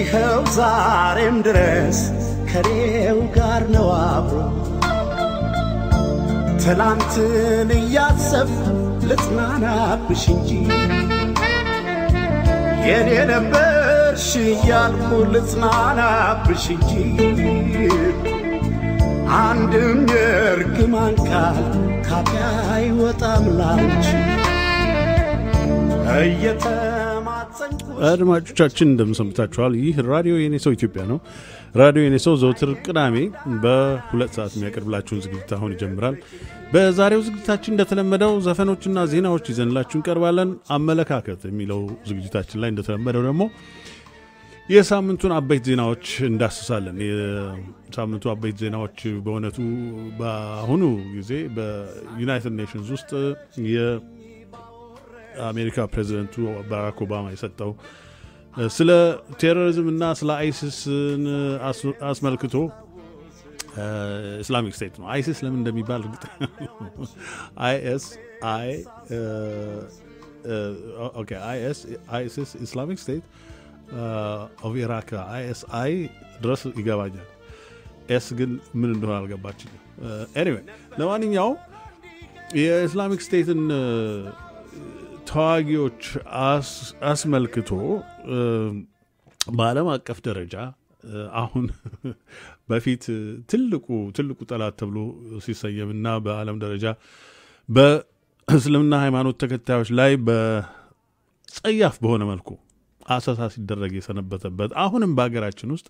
ይኸው ዛሬም ድረስ ከሬው ጋር ነው አብሮ ትላንትን እያሰብ ልጽናናብሽ እንጂ የኔ ነበርሽ እያልኩ ልጽናናብሽ እንጂ አንድም የርግማን ቃል ካፌ አይወጣም ላንቺ እየተማጸንኩ አድማጮቻችን እንደምሰምታችኋል። ይህ ራዲዮ የኔ ሰው ኢትዮጵያ ነው። ራዲዮ የኔ ሰው ዘውትር ቅዳሜ በሁለት ሰዓት የሚያቀርብላችሁን ዝግጅት አሁን ይጀምራል። በዛሬው ዝግጅታችን እንደተለመደው ዘፈኖችና ዜናዎች ይዘንላችሁ እንቀርባለን። አመለካከት የሚለው ዝግጅታችን ላይ እንደተለመደው ደግሞ የሳምንቱን አበይት ዜናዎች እንዳስሳለን። የሳምንቱ አበይት ዜናዎች በእውነቱ በአሁኑ ጊዜ በዩናይትድ ኔሽንስ ውስጥ አሜሪካ ፕሬዚደንቱ ባራክ ኦባማ የሰጠው ስለ ቴሮሪዝም እና ስለ አይሲስን አስመልክቶ ኢስላሚክ ስቴት ነው። አይሲስ ለምን እንደሚባል እርግጥ አይኤስ አይ ኦኬ አይኤስ አይሲስ ኢስላሚክ ስቴት ኦፍ ኢራክ አይኤስ አይ ድረስ ይገባኛል። ኤስ ግን ምን እንደሆነ አልገባችኝም። ኤኒዌይ ለማንኛውም የኢስላሚክ ስቴትን ተዋጊዎች አስመልክቶ በዓለም አቀፍ ደረጃ አሁን በፊት ትልቁ ትልቁ ጠላት ተብሎ ሲሰየም እና በዓለም ደረጃ በእስልምና ሃይማኖት ተከታዮች ላይ በጸያፍ በሆነ መልኩ አሰሳ ሲደረግ የሰነበተበት አሁንም በሀገራችን ውስጥ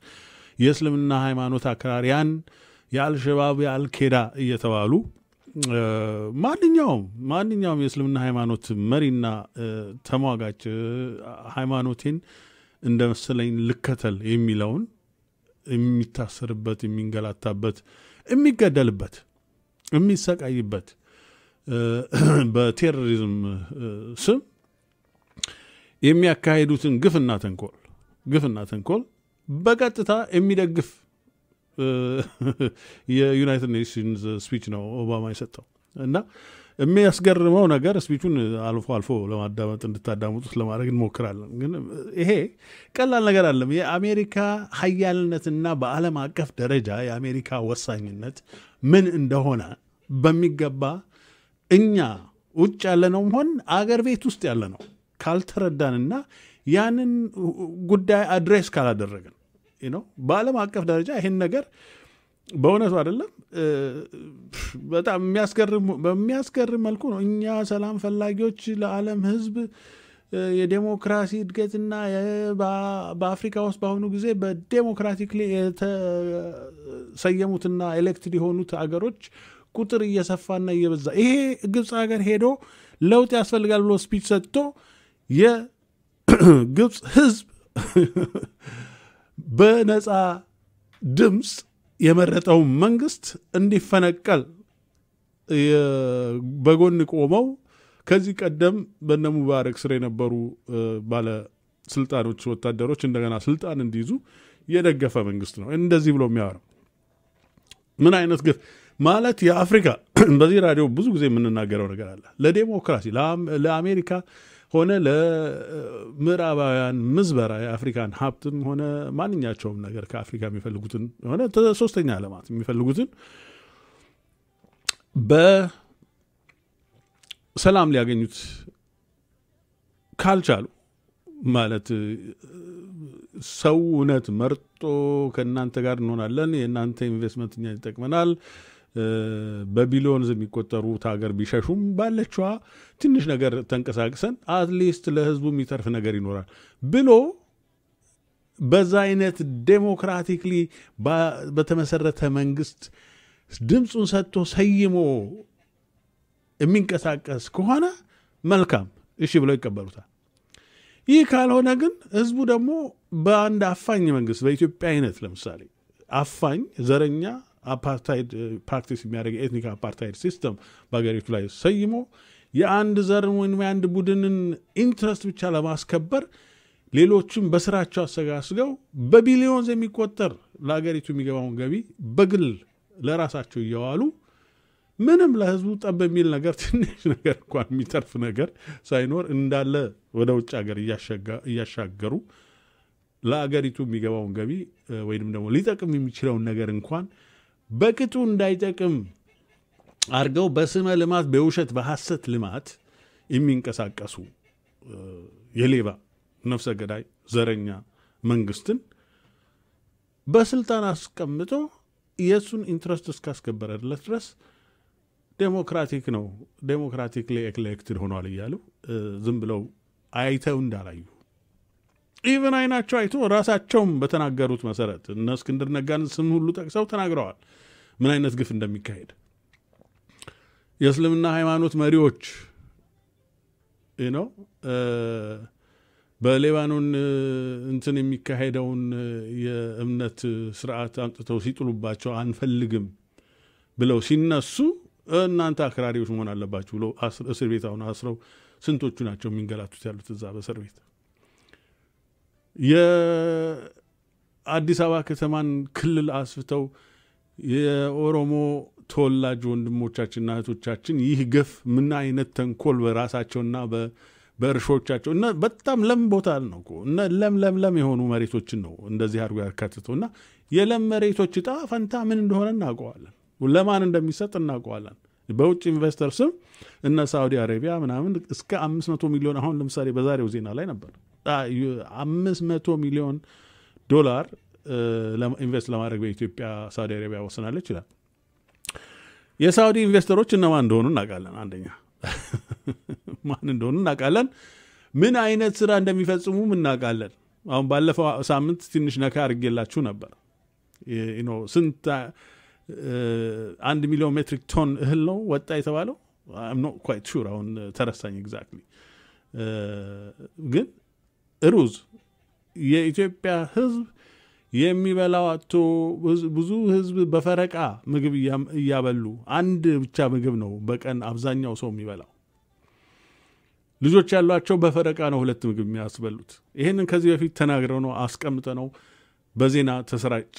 የእስልምና ሃይማኖት አክራሪያን የአልሸባብ የአልኬዳ እየተባሉ ማንኛውም ማንኛውም የእስልምና ሃይማኖት መሪና ተሟጋች ሃይማኖቴን እንደ መሰለኝ ልከተል የሚለውን የሚታሰርበት፣ የሚንገላታበት፣ የሚገደልበት፣ የሚሰቃይበት በቴሮሪዝም ስም የሚያካሂዱትን ግፍና ተንኮል ግፍና ተንኮል በቀጥታ የሚደግፍ የዩናይትድ ኔሽንስ ስፒች ነው ኦባማ የሰጠው እና የሚያስገርመው ነገር ስፒቹን አልፎ አልፎ ለማዳመጥ እንድታዳምጡት ለማድረግ እንሞክራለን። ግን ይሄ ቀላል ነገር አለም። የአሜሪካ ሀያልነትና በዓለም አቀፍ ደረጃ የአሜሪካ ወሳኝነት ምን እንደሆነ በሚገባ እኛ ውጭ ያለነውም ሆን አገር ቤት ውስጥ ያለነው ካልተረዳንና ያንን ጉዳይ አድሬስ ካላደረግን ነው። በዓለም አቀፍ ደረጃ ይህን ነገር በእውነቱ አይደለም በጣም በሚያስገርም መልኩ ነው እኛ ሰላም ፈላጊዎች ለዓለም ህዝብ የዴሞክራሲ እድገትና በአፍሪካ ውስጥ በአሁኑ ጊዜ በዴሞክራቲክ የተሰየሙትና ኤሌክትድ የሆኑት አገሮች ቁጥር እየሰፋና እየበዛ ይሄ ግብፅ ሀገር ሄዶ ለውጥ ያስፈልጋል ብሎ ስፒች ሰጥቶ የግብፅ ህዝብ በነፃ ድምፅ የመረጠው መንግስት እንዲፈነቀል በጎን ቆመው ከዚህ ቀደም በነ ሙባረክ ስር የነበሩ ባለስልጣኖች፣ ወታደሮች እንደገና ስልጣን እንዲይዙ የደገፈ መንግስት ነው። እንደዚህ ብሎ የሚያወራው ምን አይነት ግፍ ማለት የአፍሪካ በዚህ ራዲዮ ብዙ ጊዜ የምንናገረው ነገር አለ ለዴሞክራሲ ለአሜሪካ ሆነ ለምዕራባውያን ምዝበራ የአፍሪካን ሀብትም ሆነ ማንኛቸውም ነገር ከአፍሪካ የሚፈልጉትን ሆነ ሶስተኛ ዓለማት የሚፈልጉትን በሰላም ሊያገኙት ካልቻሉ ማለት ሰው እውነት መርጦ ከእናንተ ጋር እንሆናለን፣ የእናንተ ኢንቨስትመንት እኛን ይጠቅመናል በቢሊዮንስ የሚቆጠሩት ሀገር ቢሸሹም ባለችዋ ትንሽ ነገር ተንቀሳቅሰን አትሊስት ለህዝቡ የሚተርፍ ነገር ይኖራል ብሎ በዛ አይነት ዴሞክራቲክሊ በተመሰረተ መንግስት ድምፁን ሰጥቶ ሰይሞ የሚንቀሳቀስ ከሆነ መልካም እሺ ብለው ይቀበሉታል። ይህ ካልሆነ ግን ህዝቡ ደግሞ በአንድ አፋኝ መንግስት በኢትዮጵያ አይነት ለምሳሌ አፋኝ ዘረኛ አፓርታይድ ፕራክቲስ የሚያደርግ ኤትኒክ አፓርታይድ ሲስተም በሀገሪቱ ላይ ሰይሞ የአንድ ዘር ወይም የአንድ ቡድንን ኢንትረስት ብቻ ለማስከበር ሌሎችም በስራቸው አሰጋስገው በቢሊዮንስ የሚቆጠር ለሀገሪቱ የሚገባውን ገቢ በግል ለራሳቸው እየዋሉ ምንም ለህዝቡ ጠብ የሚል ነገር ትንሽ ነገር እንኳን የሚተርፍ ነገር ሳይኖር እንዳለ ወደ ውጭ ሀገር እያሻገሩ ለአገሪቱ የሚገባውን ገቢ ወይም ደግሞ ሊጠቅም የሚችለውን ነገር እንኳን በቅጡ እንዳይጠቅም አድርገው በስመ ልማት በውሸት በሐሰት ልማት የሚንቀሳቀሱ የሌባ ነፍሰ ገዳይ ዘረኛ መንግስትን በስልጣን አስቀምጦ የእሱን ኢንትረስት እስካስከበረለት ድረስ ዴሞክራቲክ ነው ዴሞክራቲክ ኤክሌክትድ ሆኗል እያሉ ዝም ብለው አይተው እንዳላዩ ኢቨን አይናቸው አይቶ ራሳቸውም በተናገሩት መሰረት እነ እስክንድር ነጋን ስም ሁሉ ጠቅሰው ተናግረዋል፣ ምን አይነት ግፍ እንደሚካሄድ የእስልምና ሃይማኖት መሪዎች ነው በሌባኖን እንትን የሚካሄደውን የእምነት ስርዓት አምጥተው ሲጥሉባቸው አንፈልግም ብለው ሲነሱ እናንተ አክራሪዎች መሆን አለባችሁ ብለው እስር ቤት አሁን አስረው ስንቶቹ ናቸው የሚንገላቱት ያሉት እዛ በእስር ቤት የአዲስ አበባ ከተማን ክልል አስፍተው የኦሮሞ ተወላጅ ወንድሞቻችንና እህቶቻችን ይህ ገፍ ምን አይነት ተንኮል በራሳቸውና በእርሾቻቸው እና በጣም ለም ቦታ ነው እና ለም ለም ለም የሆኑ መሬቶችን ነው እንደዚህ አድርጎ ያካትተው እና የለም መሬቶች እጣ ፈንታ ምን እንደሆነ እናውቀዋለን። ለማን እንደሚሰጥ እናውቀዋለን። በውጭ ኢንቨስተር ስም እነ ሳውዲ አረቢያ ምናምን እስከ 500 ሚሊዮን አሁን ለምሳሌ በዛሬው ዜና ላይ ነበር አምስት መቶ ሚሊዮን ዶላር ኢንቨስት ለማድረግ በኢትዮጵያ ሳውዲ አረቢያ ወስናለች ይላል። የሳውዲ ኢንቨስተሮች እነማን እንደሆኑ እናውቃለን። አንደኛ ማን እንደሆኑ እናውቃለን። ምን አይነት ስራ እንደሚፈጽሙ እናውቃለን። አሁን ባለፈው ሳምንት ትንሽ ነካ አድርጌላችሁ ነበር። ስንት አንድ ሚሊዮን ሜትሪክ ቶን እህል ነው ወጣ የተባለው ኖ ኳይት ሹር አሁን ተረሳኝ ኤግዛክትሊ ግን ሩዝ የኢትዮጵያ ህዝብ የሚበላው አቶ ብዙ ህዝብ በፈረቃ ምግብ እያበሉ አንድ ብቻ ምግብ ነው በቀን አብዛኛው ሰው የሚበላው። ልጆች ያሏቸው በፈረቃ ነው ሁለት ምግብ የሚያስበሉት። ይህንን ከዚህ በፊት ተናግረው ነው አስቀምጠ ነው በዜና ተሰራጨ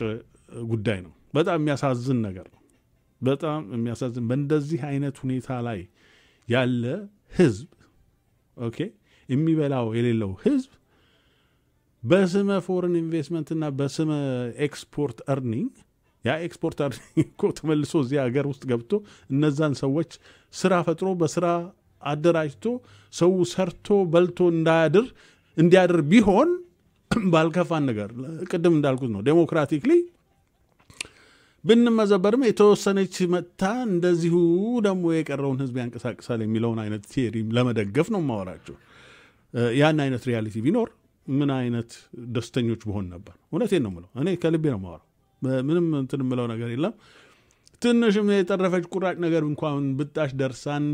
ጉዳይ ነው። በጣም የሚያሳዝን ነገር ነው። በጣም የሚያሳዝን በእንደዚህ አይነት ሁኔታ ላይ ያለ ህዝብ ኦኬ፣ የሚበላው የሌለው ህዝብ በስመ ፎረን ኢንቨስትመንትና በስመ ኤክስፖርት እርኒንግ ያ ኤክስፖርት እርኒንግ እኮ ተመልሶ እዚህ ሀገር ውስጥ ገብቶ እነዛን ሰዎች ስራ ፈጥሮ በስራ አደራጅቶ ሰው ሰርቶ በልቶ እንዳያድር እንዲያድር ቢሆን ባልከፋን ነገር ቅድም እንዳልኩት ነው ዴሞክራቲክሊ ብንመዘበርም የተወሰነች መጥታ እንደዚሁ ደግሞ የቀረውን ህዝብ ያንቀሳቅሳል የሚለውን አይነት ቴሪ ለመደገፍ ነው ማወራቸው ያን አይነት ሪያሊቲ ቢኖር ምን አይነት ደስተኞች በሆን ነበር። እውነቴን ነው የምለው፣ እኔ ከልቤ ነው የማወራው። ምንም እንትን የምለው ነገር የለም። ትንሽም የጠረፈች ቁራጭ ነገር እንኳን ብጣሽ ደርሳን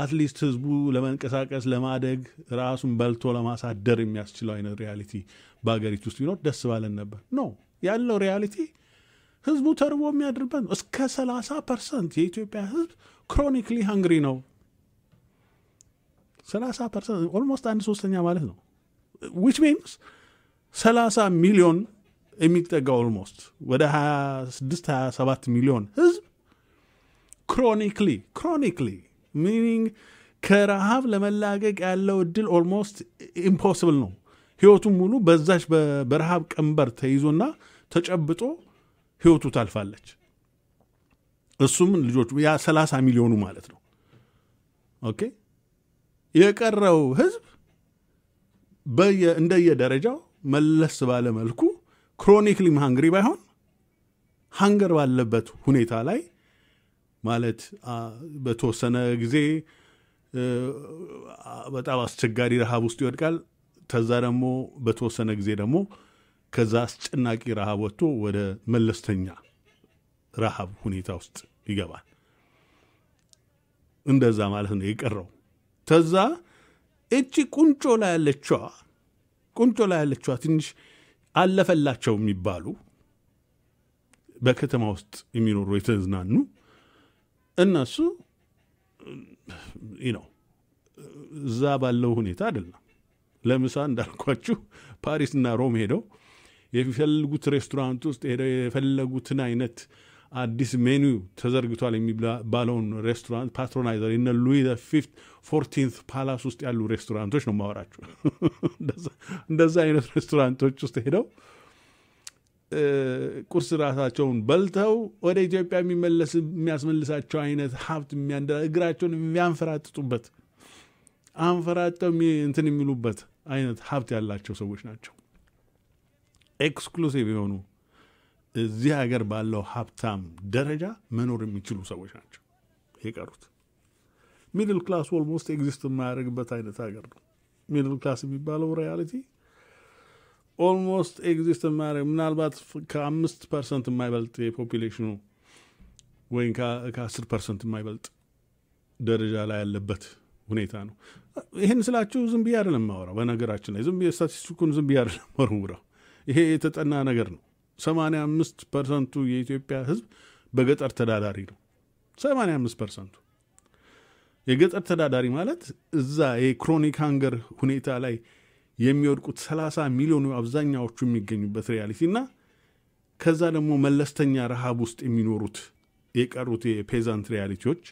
አትሊስት ህዝቡ ለመንቀሳቀስ ለማደግ ራሱን በልቶ ለማሳደር የሚያስችለው አይነት ሪያሊቲ በሀገሪቱ ውስጥ ቢኖር ደስ ባለን ነበር። ኖ ያለው ሪያሊቲ ህዝቡ ተርቦ የሚያድርበት ነው። እስከ 30 ፐርሰንት የኢትዮጵያ ህዝብ ክሮኒክሊ ሃንግሪ ነው። 30 ፐርሰንት ኦልሞስት አንድ ሶስተኛ ማለት ነው። ዊች ሚንስ 30 ሚሊዮን የሚጠጋ ኦልሞስት ወደ 26 27 ሚሊዮን ህዝብ ክሮኒክሊ ክሮኒክሊ ሚኒንግ ከረሃብ ለመላቀቅ ያለው እድል ኦልሞስት ኢምፖስብል ነው ህይወቱን ሙሉ በዛች በረሃብ ቀንበር ተይዞና ተጨብጦ ህይወቱ ታልፋለች እሱም ልጆቹ ያ 30 ሚሊዮኑ ማለት ነው ኦኬ የቀረው ህዝብ እንደየደረጃው መለስ ባለ መልኩ ክሮኒክሊም ሃንግሪ ባይሆን ሃንገር ባለበት ሁኔታ ላይ ማለት በተወሰነ ጊዜ በጣም አስቸጋሪ ረሃብ ውስጥ ይወድቃል። ከዛ ደግሞ በተወሰነ ጊዜ ደግሞ ከዛ አስጨናቂ ረሃብ ወጥቶ ወደ መለስተኛ ረሃብ ሁኔታ ውስጥ ይገባል። እንደዛ ማለት ነው የቀረው ተዛ እቺ ቁንጮ ላይ ያለችዋ ቁንጮ ላይ ያለችዋ ትንሽ አለፈላቸው የሚባሉ በከተማ ውስጥ የሚኖሩ የተዝናኑ እነሱ ነው እዛ ባለው ሁኔታ አይደለም። ለምሳ እንዳልኳችሁ ፓሪስና ሮም ሄደው የፈለጉት ሬስቶራንት ውስጥ ሄደው የፈለጉትን አይነት አዲስ ሜኑ ተዘርግቷል የሚባለውን ሬስቶራንት ፓትሮናይዘር እነ ሉዊ ፊፍት ፎርቲንት ፓላስ ውስጥ ያሉ ሬስቶራንቶች ነው ማወራቸው። እንደዛ አይነት ሬስቶራንቶች ውስጥ ሄደው ቁርስ ራሳቸውን በልተው ወደ ኢትዮጵያ የሚመለስ የሚያስመልሳቸው አይነት ሀብት የሚያንደ እግራቸውን የሚያንፈራጥጡበት አንፈራጠው እንትን የሚሉበት አይነት ሀብት ያላቸው ሰዎች ናቸው። ኤክስክሉሲቭ የሆኑ እዚህ ሀገር ባለው ሀብታም ደረጃ መኖር የሚችሉ ሰዎች ናቸው የቀሩት። ሚድል ክላስ ኦልሞስት ኤግዚስት የማያደርግበት አይነት ሀገር ነው። ሚድል ክላስ የሚባለው ሪያሊቲ ኦልሞስት ኤግዚስት የማያደርግ ምናልባት ከአምስት ፐርሰንት የማይበልጥ የፖፕሌሽኑ ወይም ከአስር ፐርሰንት የማይበልጥ ደረጃ ላይ ያለበት ሁኔታ ነው። ይህን ስላችሁ ዝም ብዬ አይደለም ማወራው። በነገራችን ላይ ዝም ብዬ ስታቲስቲኩን ዝም ብዬ አይደለም መርምረው። ይሄ የተጠና ነገር ነው። 85 ፐርሰንቱ የኢትዮጵያ ህዝብ በገጠር ተዳዳሪ ነው። 85 ፐርሰንቱ የገጠር ተዳዳሪ ማለት እዛ የክሮኒክ ሃንገር ሁኔታ ላይ የሚወድቁት 30 ሚሊዮኑ አብዛኛዎቹ የሚገኙበት ሪያሊቲ እና ከዛ ደግሞ መለስተኛ ረሃብ ውስጥ የሚኖሩት የቀሩት የፔዛንት ሪያሊቲዎች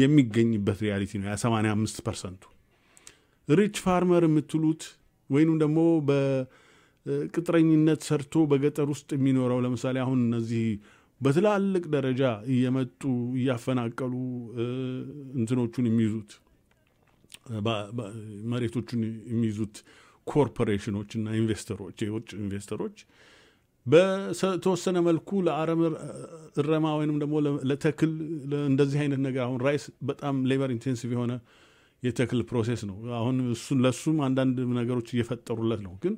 የሚገኝበት ሪያሊቲ ነው ያ 85 ፐርሰንቱ ሪች ፋርመር የምትሉት ወይንም ደግሞ ቅጥረኝነት ሰርቶ በገጠር ውስጥ የሚኖረው ለምሳሌ አሁን እነዚህ በትላልቅ ደረጃ እየመጡ እያፈናቀሉ እንትኖቹን የሚይዙት መሬቶቹን የሚይዙት ኮርፖሬሽኖች እና ኢንቨስተሮች የውጭ ኢንቨስተሮች በተወሰነ መልኩ ለአረም እረማ ወይንም ደግሞ ለተክል እንደዚህ አይነት ነገር አሁን ራይስ በጣም ሌበር ኢንቴንሲቭ የሆነ የተክል ፕሮሴስ ነው። አሁን ለእሱም አንዳንድ ነገሮች እየፈጠሩለት ነው ግን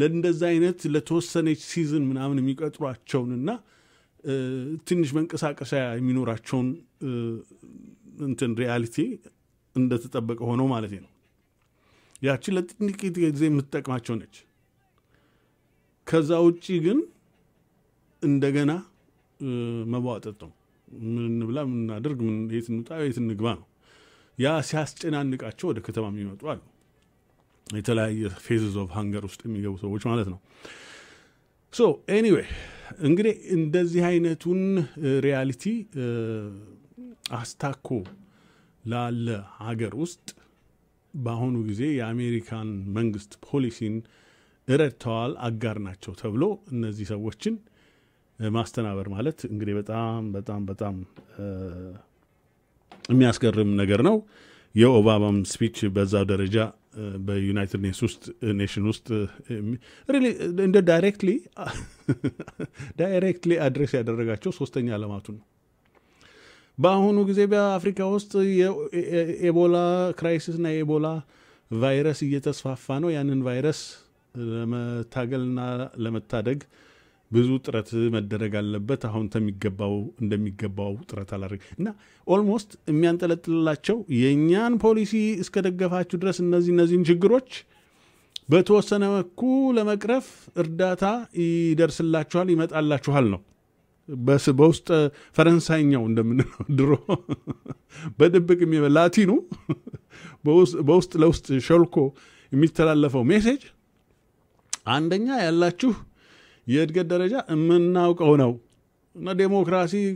ለእንደዛ አይነት ለተወሰነች ሲዝን ምናምን የሚቀጥሯቸውንና ትንሽ መንቀሳቀሻ የሚኖራቸውን እንትን ሪያሊቲ እንደተጠበቀ ሆነው ማለት ነው። ያችን ለጥቂት ጊዜ የምትጠቅማቸው ነች። ከዛ ውጭ ግን እንደገና መቧጠጥ ነው። ምን እንብላ፣ ምን እናድርግ፣ የት እንውጣ፣ የት እንግባ ነው። ያ ሲያስጨናንቃቸው ወደ ከተማ የሚመጡ አሉ። የተለያየ ፌዝዝ ኦፍ ሀንገር ውስጥ የሚገቡ ሰዎች ማለት ነው ሶ ኤኒዌይ እንግዲህ እንደዚህ አይነቱን ሪያሊቲ uh, uh, አስታኮ ላለ ሀገር ውስጥ በአሁኑ ጊዜ የአሜሪካን መንግስት ፖሊሲን ረድተዋል፣ አጋር ናቸው ተብሎ እነዚህ ሰዎችን uh, ማስተናበር ማለት እንግዲህ በጣም በጣም በጣም የሚያስገርም ነገር ነው። የኦባማም ስፒች በዛ ደረጃ በዩናይትድ ኔሽን ውስጥ እንደ ዳይሬክትሊ ዳይሬክትሊ አድሬስ ያደረጋቸው ሶስተኛ ዓለማቱን ነው። በአሁኑ ጊዜ በአፍሪካ ውስጥ የኤቦላ ክራይሲስ ና የኤቦላ ቫይረስ እየተስፋፋ ነው። ያንን ቫይረስ ለመታገልና ለመታደግ ብዙ ጥረት መደረግ አለበት። አሁን ተሚገባው እንደሚገባው ጥረት አላደረግ እና ኦልሞስት የሚያንጠለጥልላቸው የእኛን ፖሊሲ እስከደገፋችሁ ድረስ እነዚህ እነዚህን ችግሮች በተወሰነ መልኩ ለመቅረፍ እርዳታ ይደርስላችኋል፣ ይመጣላችኋል ነው በውስጥ ፈረንሳይኛው እንደምንለው ድሮ በድብቅ ላቲኑ በውስጥ ለውስጥ ሸልኮ የሚተላለፈው ሜሴጅ አንደኛ ያላችሁ የእድገት ደረጃ የምናውቀው ነው እና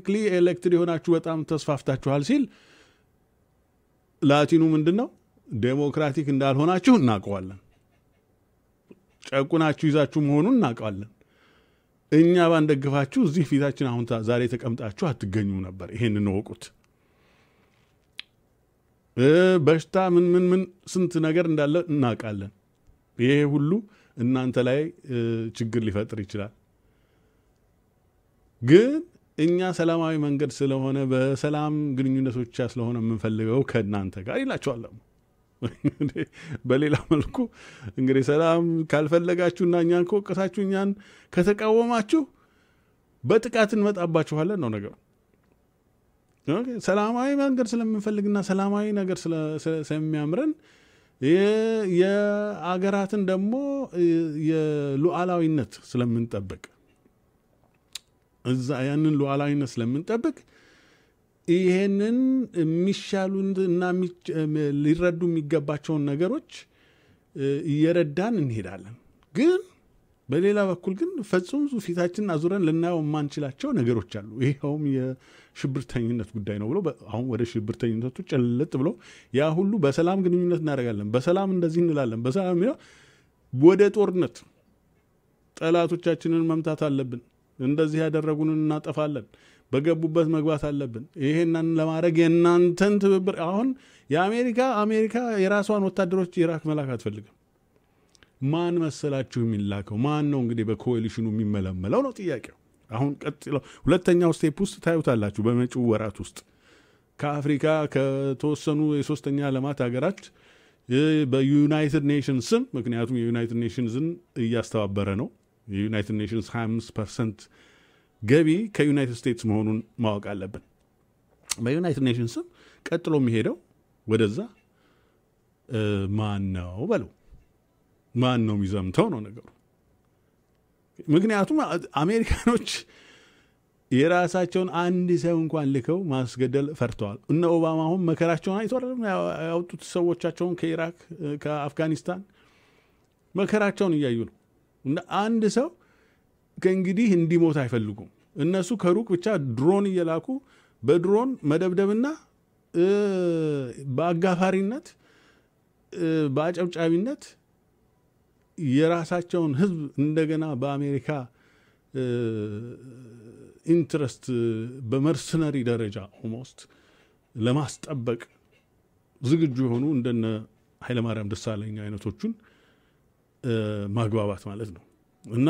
ክሊ ኤሌክትድ የሆናችሁ በጣም ተስፋፍታችኋል ሲል ላቲኑ ምንድን ነው? ዴሞክራቲክ እንዳልሆናችሁ እናውቀዋለን። ጨቁናችሁ ይዛችሁ መሆኑን እናውቀዋለን። እኛ ባንደግፋችሁ እዚህ ፊታችን አሁን ዛሬ ተቀምጣችሁ አትገኙም ነበር። ይሄን እንወቁት። በሽታ ምን ምን ምን ስንት ነገር እንዳለ እናውቃለን። ይሄ ሁሉ እናንተ ላይ ችግር ሊፈጥር ይችላል። ግን እኛ ሰላማዊ መንገድ ስለሆነ በሰላም ግንኙነቶች ስለሆነ የምንፈልገው ከእናንተ ጋር ይላቸዋለሁ። በሌላ መልኩ እንግዲህ ሰላም ካልፈለጋችሁና እኛን ከወቀሳችሁ፣ እኛን ከተቃወማችሁ በጥቃት እንመጣባችኋለን ነው ነገሩ። ሰላማዊ መንገድ ስለምንፈልግና ሰላማዊ ነገር ስለሚያምረን የአገራትን ደግሞ የሉዓላዊነት ስለምንጠብቅ እዛ ያንን ሉዓላዊነት ስለምንጠብቅ ይሄንን እና ሊረዱ የሚገባቸውን ነገሮች እየረዳን እንሄዳለን ግን በሌላ በኩል ግን ፈጽሞ ፊታችንን አዙረን ልናየው የማንችላቸው ነገሮች አሉ። ይኸውም የሽብርተኝነት ጉዳይ ነው ብሎ አሁን ወደ ሽብርተኝነቱ ጭልጥ ብሎ ያ ሁሉ በሰላም ግንኙነት እናደርጋለን፣ በሰላም እንደዚህ እንላለን፣ በሰላም ወደ ጦርነት ጠላቶቻችንን መምታት አለብን፣ እንደዚህ ያደረጉንን እናጠፋለን፣ በገቡበት መግባት አለብን፣ ይሄንን ለማድረግ የእናንተን ትብብር አሁን የአሜሪካ አሜሪካ የራሷን ወታደሮች ኢራክ መላክ አትፈልግም። ማን መሰላችሁ የሚላከው? ማን ነው እንግዲህ በኮሊሽኑ የሚመለመለው ነው ጥያቄው። አሁን ቀጥለው ሁለተኛው ስቴፕ ውስጥ ታዩታላችሁ። በመጪው ወራት ውስጥ ከአፍሪካ ከተወሰኑ የሶስተኛ ዓለማት ሀገራት በዩናይትድ ኔሽንስ ስም ምክንያቱም የዩናይትድ ኔሽንስን እያስተባበረ ነው። የዩናይትድ ኔሽንስ 25 ፐርሰንት ገቢ ከዩናይትድ ስቴትስ መሆኑን ማወቅ አለብን። በዩናይትድ ኔሽንስ ስም ቀጥሎ የሚሄደው ወደዛ ማን ነው በለው ማን ነው የሚዘምተው ነው ነገሩ። ምክንያቱም አሜሪካኖች የራሳቸውን አንድ ሰው እንኳን ልከው ማስገደል ፈርተዋል። እነ ኦባማ አሁን መከራቸውን አይተዋል። ያወጡት ሰዎቻቸውን ከኢራቅ ከአፍጋኒስታን መከራቸውን እያዩ ነው። እና አንድ ሰው ከእንግዲህ እንዲሞት አይፈልጉም። እነሱ ከሩቅ ብቻ ድሮን እየላኩ በድሮን መደብደብና በአጋፋሪነት በአጨብጫቢነት የራሳቸውን ህዝብ እንደገና በአሜሪካ ኢንትረስት በመርሰነሪ ደረጃ ኦልሞስት ለማስጠበቅ ዝግጁ የሆኑ እንደነ ኃይለማርያም ደሳለኝ አይነቶቹን ማግባባት ማለት ነው እና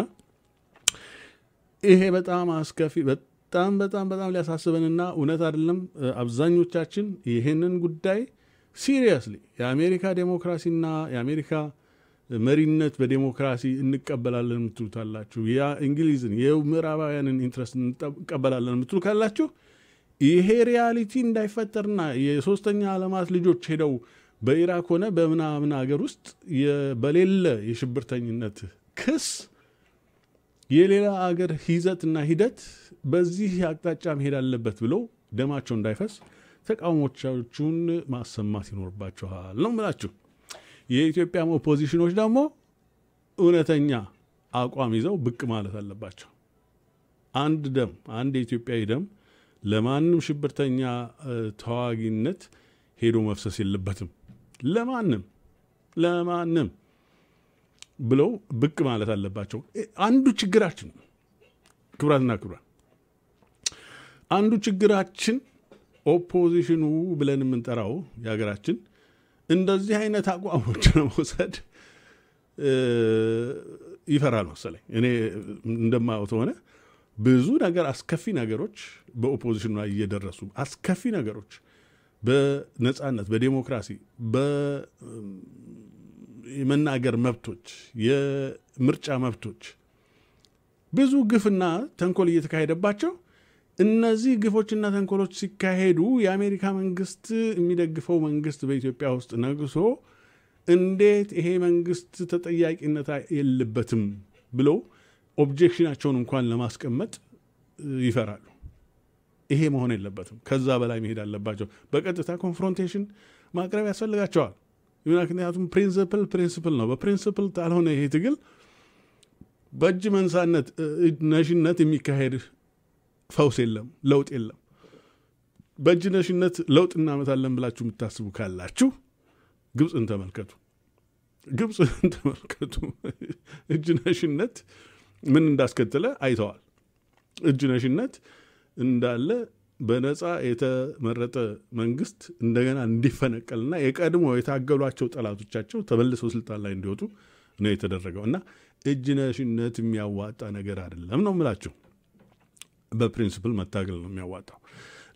ይሄ በጣም አስከፊ በጣም በጣም በጣም ሊያሳስበንና እውነት አይደለም አብዛኞቻችን ይህንን ጉዳይ ሲሪየስሊ የአሜሪካ ዴሞክራሲና የአሜሪካ መሪነት በዴሞክራሲ እንቀበላለን የምትሉ ካላችሁ፣ ያ እንግሊዝን የምዕራባውያንን ኢንትረስት እንቀበላለን የምትሉ ካላችሁ ይሄ ሪያሊቲ እንዳይፈጠርና የሶስተኛ ዓለማት ልጆች ሄደው በኢራክ ሆነ በምናምን ሀገር ውስጥ በሌለ የሽብርተኝነት ክስ የሌላ አገር ይዘትና ሂደት በዚህ አቅጣጫ መሄድ አለበት ብለው ደማቸው እንዳይፈስ ተቃውሞቻችሁን ማሰማት ይኖርባችኋል ነው ምላችሁ። የኢትዮጵያም ኦፖዚሽኖች ደግሞ እውነተኛ አቋም ይዘው ብቅ ማለት አለባቸው። አንድ ደም አንድ የኢትዮጵያዊ ደም ለማንም ሽብርተኛ ተዋጊነት ሄዶ መፍሰስ የለበትም። ለማንም ለማንም ብለው ብቅ ማለት አለባቸው። አንዱ ችግራችን ክብራትና ክብራት አንዱ ችግራችን ኦፖዚሽኑ ብለን የምንጠራው የሀገራችን እንደዚህ አይነት አቋሞች ለመውሰድ ይፈራል መሰለኝ። እኔ እንደማየው ከሆነ ብዙ ነገር አስከፊ ነገሮች በኦፖዚሽኑ ላይ እየደረሱ አስከፊ ነገሮች በነጻነት፣ በዴሞክራሲ፣ የመናገር መብቶች፣ የምርጫ መብቶች ብዙ ግፍና ተንኮል እየተካሄደባቸው እነዚህ ግፎችና ተንኮሎች ሲካሄዱ የአሜሪካ መንግስት የሚደግፈው መንግስት በኢትዮጵያ ውስጥ ነግሶ እንዴት ይሄ መንግስት ተጠያቂነት የለበትም ብለው ኦብጀክሽናቸውን እንኳን ለማስቀመጥ ይፈራሉ። ይሄ መሆን የለበትም። ከዛ በላይ መሄድ አለባቸው። በቀጥታ ኮንፍሮንቴሽን ማቅረብ ያስፈልጋቸዋል። ምክንያቱም ፕሪንስፕል ፕሪንስፕል ነው። በፕሪንስፕል ካልሆነ ይሄ ትግል በእጅ መንሳነት ነሽነት የሚካሄድ ፈውስ የለም፣ ለውጥ የለም። በእጅነሽነት ለውጥ እናመታለን ብላችሁ የምታስቡ ካላችሁ ግብፅን ተመልከቱ። ግብፅን ተመልከቱ። እጅነሽነት ምን እንዳስከትለ አይተዋል። እጅነሽነት እንዳለ በነፃ የተመረጠ መንግስት እንደገና እንዲፈነቀልና የቀድሞ የታገሏቸው ጠላቶቻቸው ተመልሰው ስልጣን ላይ እንዲወጡ ነው የተደረገው እና እጅነሽነት የሚያዋጣ ነገር አይደለም ነው ምላችሁ። በፕሪንስፕል መታገል ነው የሚያዋጣው።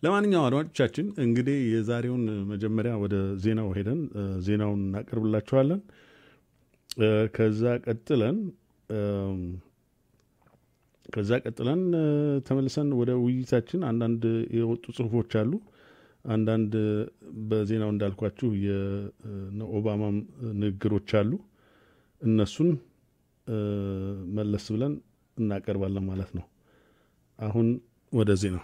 ለማንኛው አድማጮቻችን እንግዲህ የዛሬውን መጀመሪያ ወደ ዜናው ሄደን ዜናውን እናቀርብላችኋለን። ከዛ ቀጥለን ከዛ ቀጥለን ተመልሰን ወደ ውይይታችን አንዳንድ የወጡ ጽሁፎች አሉ። አንዳንድ በዜናው እንዳልኳችሁ የኦባማም ንግግሮች አሉ። እነሱን መለስ ብለን እናቀርባለን ማለት ነው። አሁን ወደ ነው።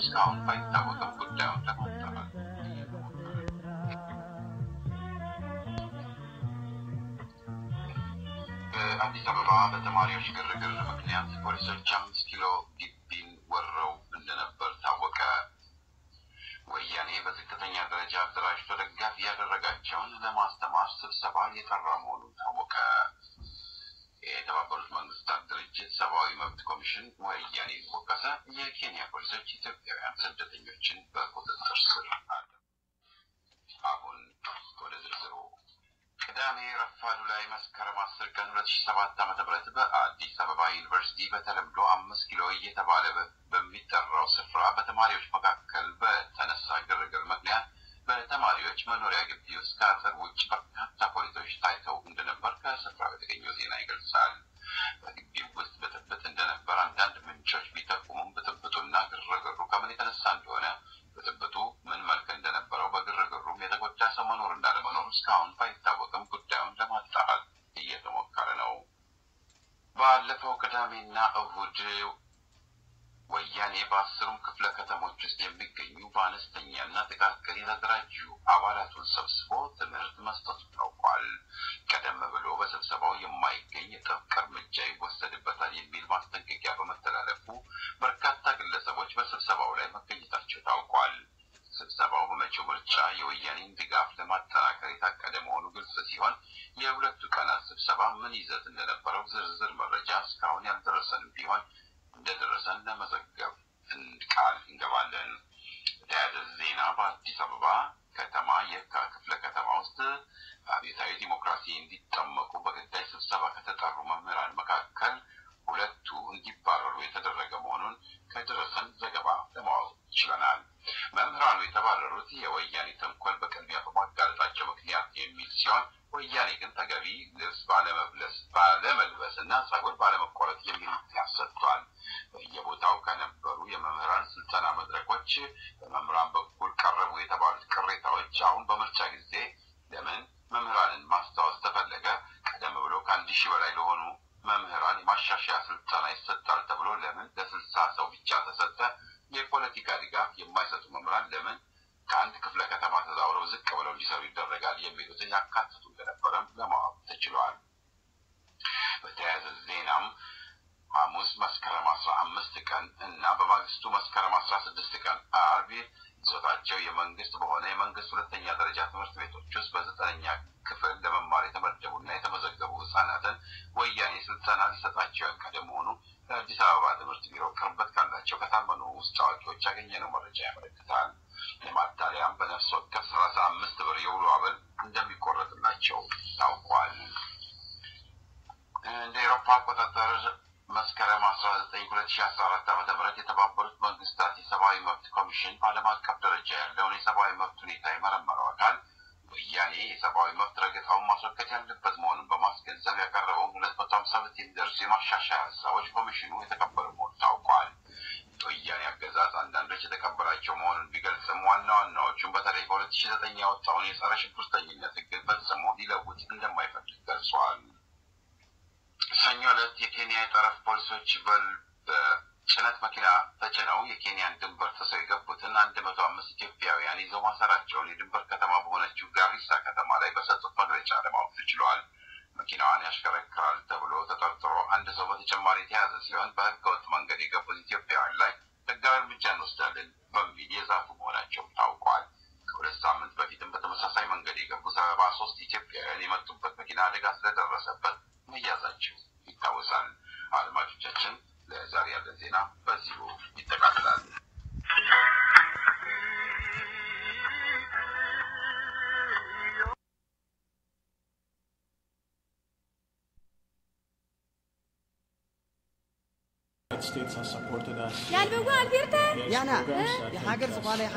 እስካሁን ባይታወቅም ጉዳዩን ለማጣራት እየተሞከረ ነው። በአዲስ አበባ በተማሪዎች ግርግር ምክንያት ፖሊሶች አምስት ኪሎ ግቢን ወረው እንደነበር ታወቀ። ወያኔ በዝቅተኛ ደረጃ አደራጅቶ ደጋፊ ያደረጋቸውን ለማስተማር ስብሰባ የጠራ መሆኑ የሰብአዊ መብት ኮሚሽን ወያኔ ወቀሰ። የኬንያ ፖሊሶች ኢትዮጵያውያን ስደተኞችን በቁጥጥር ስር አለ። አሁን ወደ ዝርዝሩ ቅዳሜ ረፋዱ ላይ መስከረም አስር ቀን ሁለት ሺ ሰባት ዓመተ ምህረት በአዲስ አበባ ዩኒቨርሲቲ በተለምዶ አምስት ኪሎ እየተባለ በሚጠራው ስፍራ በተማሪዎች መካከል በተነሳ ግርግር ምክንያት በተማሪዎች መኖሪያ ግቢ ውስጥ ከአጥር ውጭ በርካታ ፖሊሶች ታይተው እንደነበር ከስፍራው የተገኘው ዜና ይገልጻል። ፍንጮች ቢጠቁሙም ብጥብጡና ግርግሩ ከምን የተነሳ እንደሆነ ብጥብጡ ምን መልክ እንደነበረው በግርግሩም የተጎዳ ሰው መኖር እንዳለመኖር እስካሁን ባይታወቅም ጉዳዩን ለማጣራት እየተሞከረ ነው። ባለፈው ቅዳሜና እሁድ ወያኔ በአስሩም ክፍለ ከተሞች ውስጥ የሚገኙ በአነስተኛና ጥቃቅን የተደራጁ አባላቱን ሰብስቦ ትምህርት መስጠቱ Türkçe maliyeti yazıyor. Ben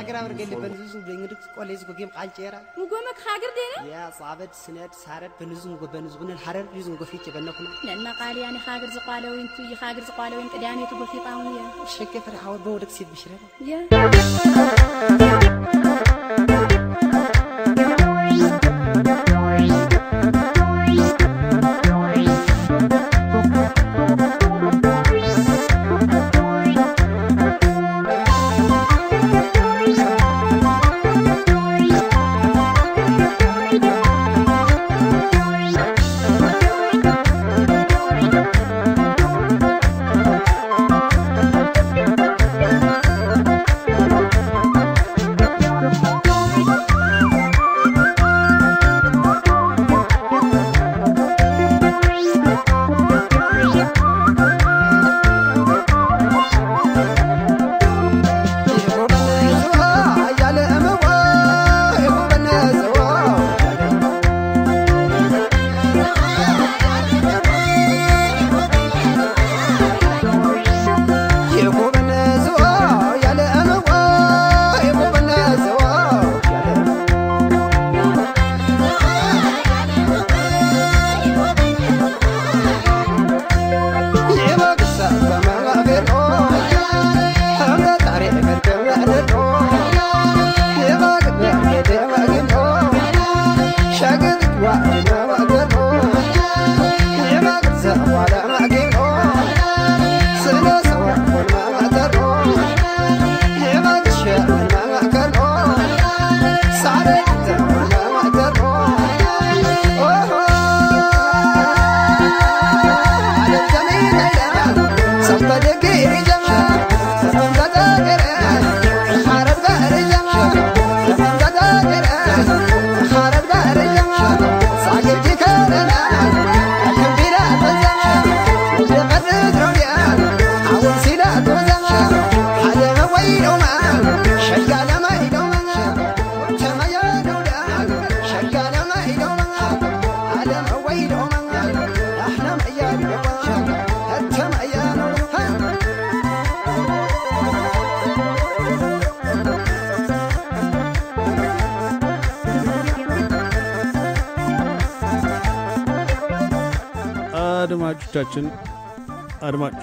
خاقر أمر قلي بنزوزن بنغرق كوليز قوكيم قالجيرا مقومك خاقر دينا يا صعبت سنات سارت بنزوزن قو بنزوزن الحرر يزن قو فيك بنكنا لأن قال يعني خاقر زقالو انتو يا خاقر زقالو انت دامي تقول في طاونية الشكة فرحة وبودك سيد بشرة يا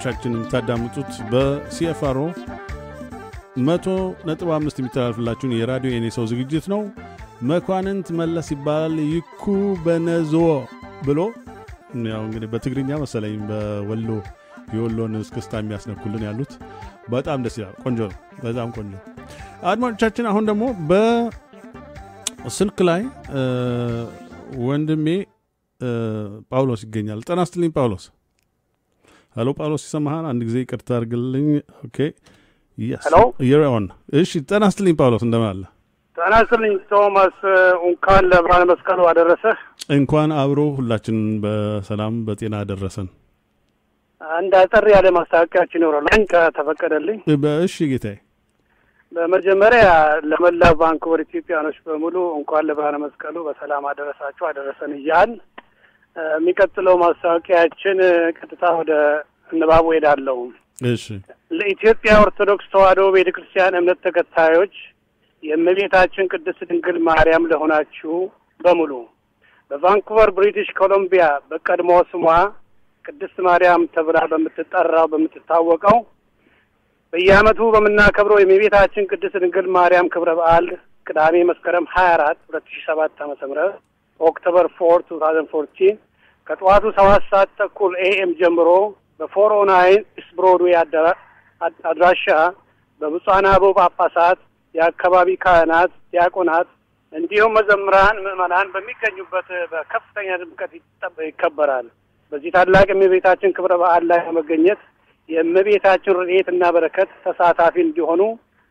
ዝግጅቶቻችን የምታዳምጡት በሲኤፍአሮ 100.5 የሚተላልፍላችሁን የራዲዮ የኔ ሰው ዝግጅት ነው። መኳንንት መለስ ይባላል። ይኩ በነዞ ብሎ ያው እንግዲህ በትግርኛ መሰለኝ በወሎ የወሎን እስክስታ የሚያስነኩልን ያሉት በጣም ደስ ይላል። ቆንጆ ነው። በጣም ቆንጆ አድማጮቻችን። አሁን ደግሞ በስልክ ላይ ወንድሜ ጳውሎስ ይገኛል። ጤና ይስጥልኝ ጳውሎስ። ሄሎ ጳውሎስ ይሰማሃል? አንድ ጊዜ ይቅርታ አድርግልኝ። ኦኬ የስ እሺ ጤና ይስጥልኝ ጳውሎስ፣ እንደምን አለ? ጤና ይስጥልኝ ቶማስ፣ እንኳን ለብርሃነ መስቀሉ አደረሰ። እንኳን አብሮ ሁላችን በሰላም በጤና አደረሰን። አንድ አጠር ያለ ማስታወቂያችን ይኖረላኝ ከተፈቀደልኝ። እሺ ጌታዬ። በመጀመሪያ ለመላ ቫንኩቨር ኢትዮጵያኖች በሙሉ እንኳን ለብርሃነ መስቀሉ በሰላም አደረሳችሁ አደረሰን እያል የሚቀጥለው ማስታወቂያችን ቀጥታ ወደ ንባቡ ሄዳለሁ። እሺ። ለኢትዮጵያ ኦርቶዶክስ ተዋሕዶ ቤተ ክርስቲያን እምነት ተከታዮች የእመቤታችን ቅድስት ድንግል ማርያም ለሆናችሁ በሙሉ በቫንኩቨር ብሪቲሽ ኮሎምቢያ በቀድሞ ስሟ ቅድስት ማርያም ተብላ በምትጠራው በምትታወቀው በየዓመቱ በምናከብረው የእመቤታችን ቅድስት ድንግል ማርያም ክብረ በዓል ቅዳሜ መስከረም ሀያ አራት ሁለት ሺ ሰባት ዓመተ ምህረት ኦክቶበር ፎር ቱ ታውዘንድ ፎርቲን ከጠዋቱ ሰባት ሰዓት ተኩል ኤኤም ጀምሮ በፎር ኦ ናይን ኢስት ብሮድዌይ አድራሻ በብፁዓን አበው ጳጳሳት፣ የአካባቢ ካህናት፣ ዲያቆናት እንዲሁም መዘምራን፣ ምዕመናን በሚገኙበት በከፍተኛ ድምቀት ይከበራል። በዚህ ታላቅ የእመቤታችን ክብረ በዓል ላይ ለመገኘት የእመቤታችን እና በረከት ተሳታፊ እንዲሆኑ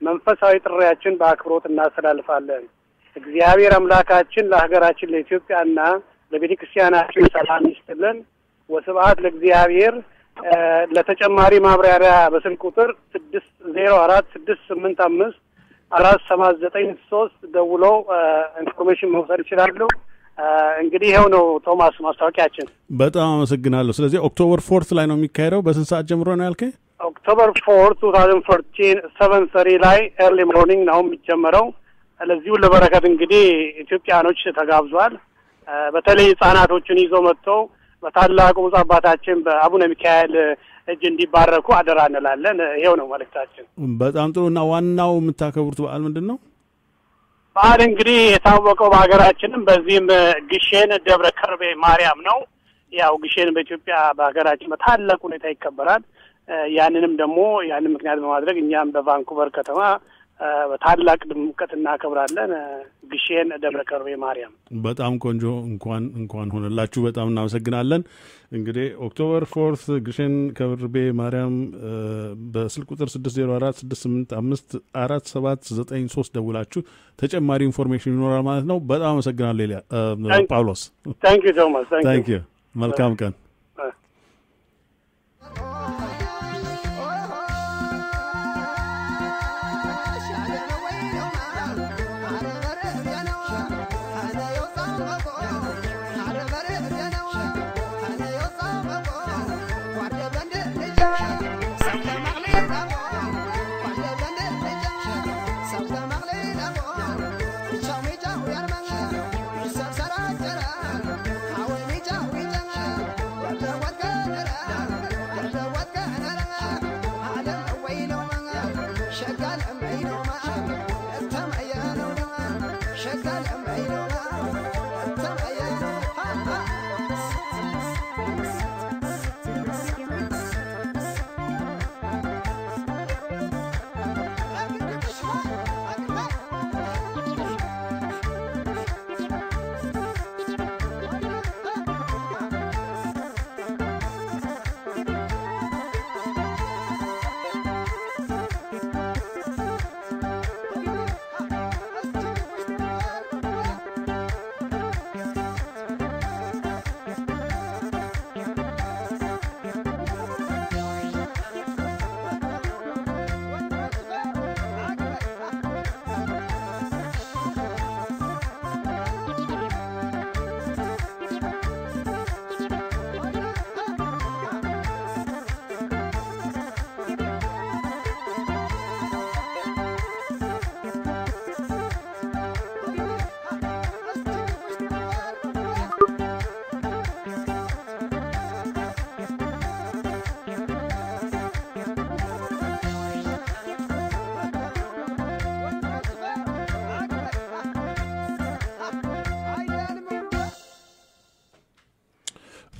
መንፈሳዊ ጥሪያችን በአክብሮት እናስተላልፋለን። እግዚአብሔር አምላካችን ለሀገራችን ለኢትዮጵያና ለቤተ ክርስቲያናችን ሰላም ይስጥልን። ወስብሐት ለእግዚአብሔር። ለተጨማሪ ማብራሪያ በስልክ ቁጥር ስድስት ዜሮ አራት ስድስት ስምንት አምስት አራት ሰባት ዘጠኝ ሶስት ደውለው ኢንፎርሜሽን መውሰድ ይችላሉ። እንግዲህ ይኸው ነው ቶማስ ማስታወቂያችን። በጣም አመሰግናለሁ። ስለዚህ ኦክቶበር ፎርት ላይ ነው የሚካሄደው። በስንት ሰዓት ጀምሮ ነው ያልከኝ? ኦክቶበር ፎር ቱ ታውዘንድ ፎርቲን ሰቨን ሰሪ ላይ ኤርሊ ሞርኒንግ ነው የሚጀመረው። ለዚሁ ለበረከት እንግዲህ ኢትዮጵያኖች ተጋብዟል። በተለይ ህጻናቶችን ይዞ መጥቶ በታላቁ ብፁዕ አባታችን በአቡነ ሚካኤል እጅ እንዲባረኩ አደራ እንላለን። ይሄው ነው መልእክታችን። በጣም ጥሩ እና ዋናው የምታከብሩት በዓል ምንድን ነው? በዓል እንግዲህ የታወቀው በሀገራችንም በዚህም ግሼን ደብረ ከርቤ ማርያም ነው። ያው ግሼን በኢትዮጵያ በሀገራችን በታላቅ ሁኔታ ይከበራል። ያንንም ደግሞ ያንን ምክንያት በማድረግ እኛም በቫንኩቨር ከተማ በታላቅ ድምቀት እናከብራለን። ግሼን ደብረ ከርቤ ማርያም። በጣም ቆንጆ እንኳን እንኳን ሆነላችሁ። በጣም እናመሰግናለን። እንግዲህ ኦክቶበር ፎርት ግሼን ከርቤ ማርያም በስልክ ቁጥር ሶስት ደውላችሁ ተጨማሪ ኢንፎርሜሽን ይኖራል ማለት ነው። በጣም አመሰግናለሁ ኤልያ ጳውሎስ። ታንክ ዩ ሶ ማች ታንክ ዩ። መልካም ቀን።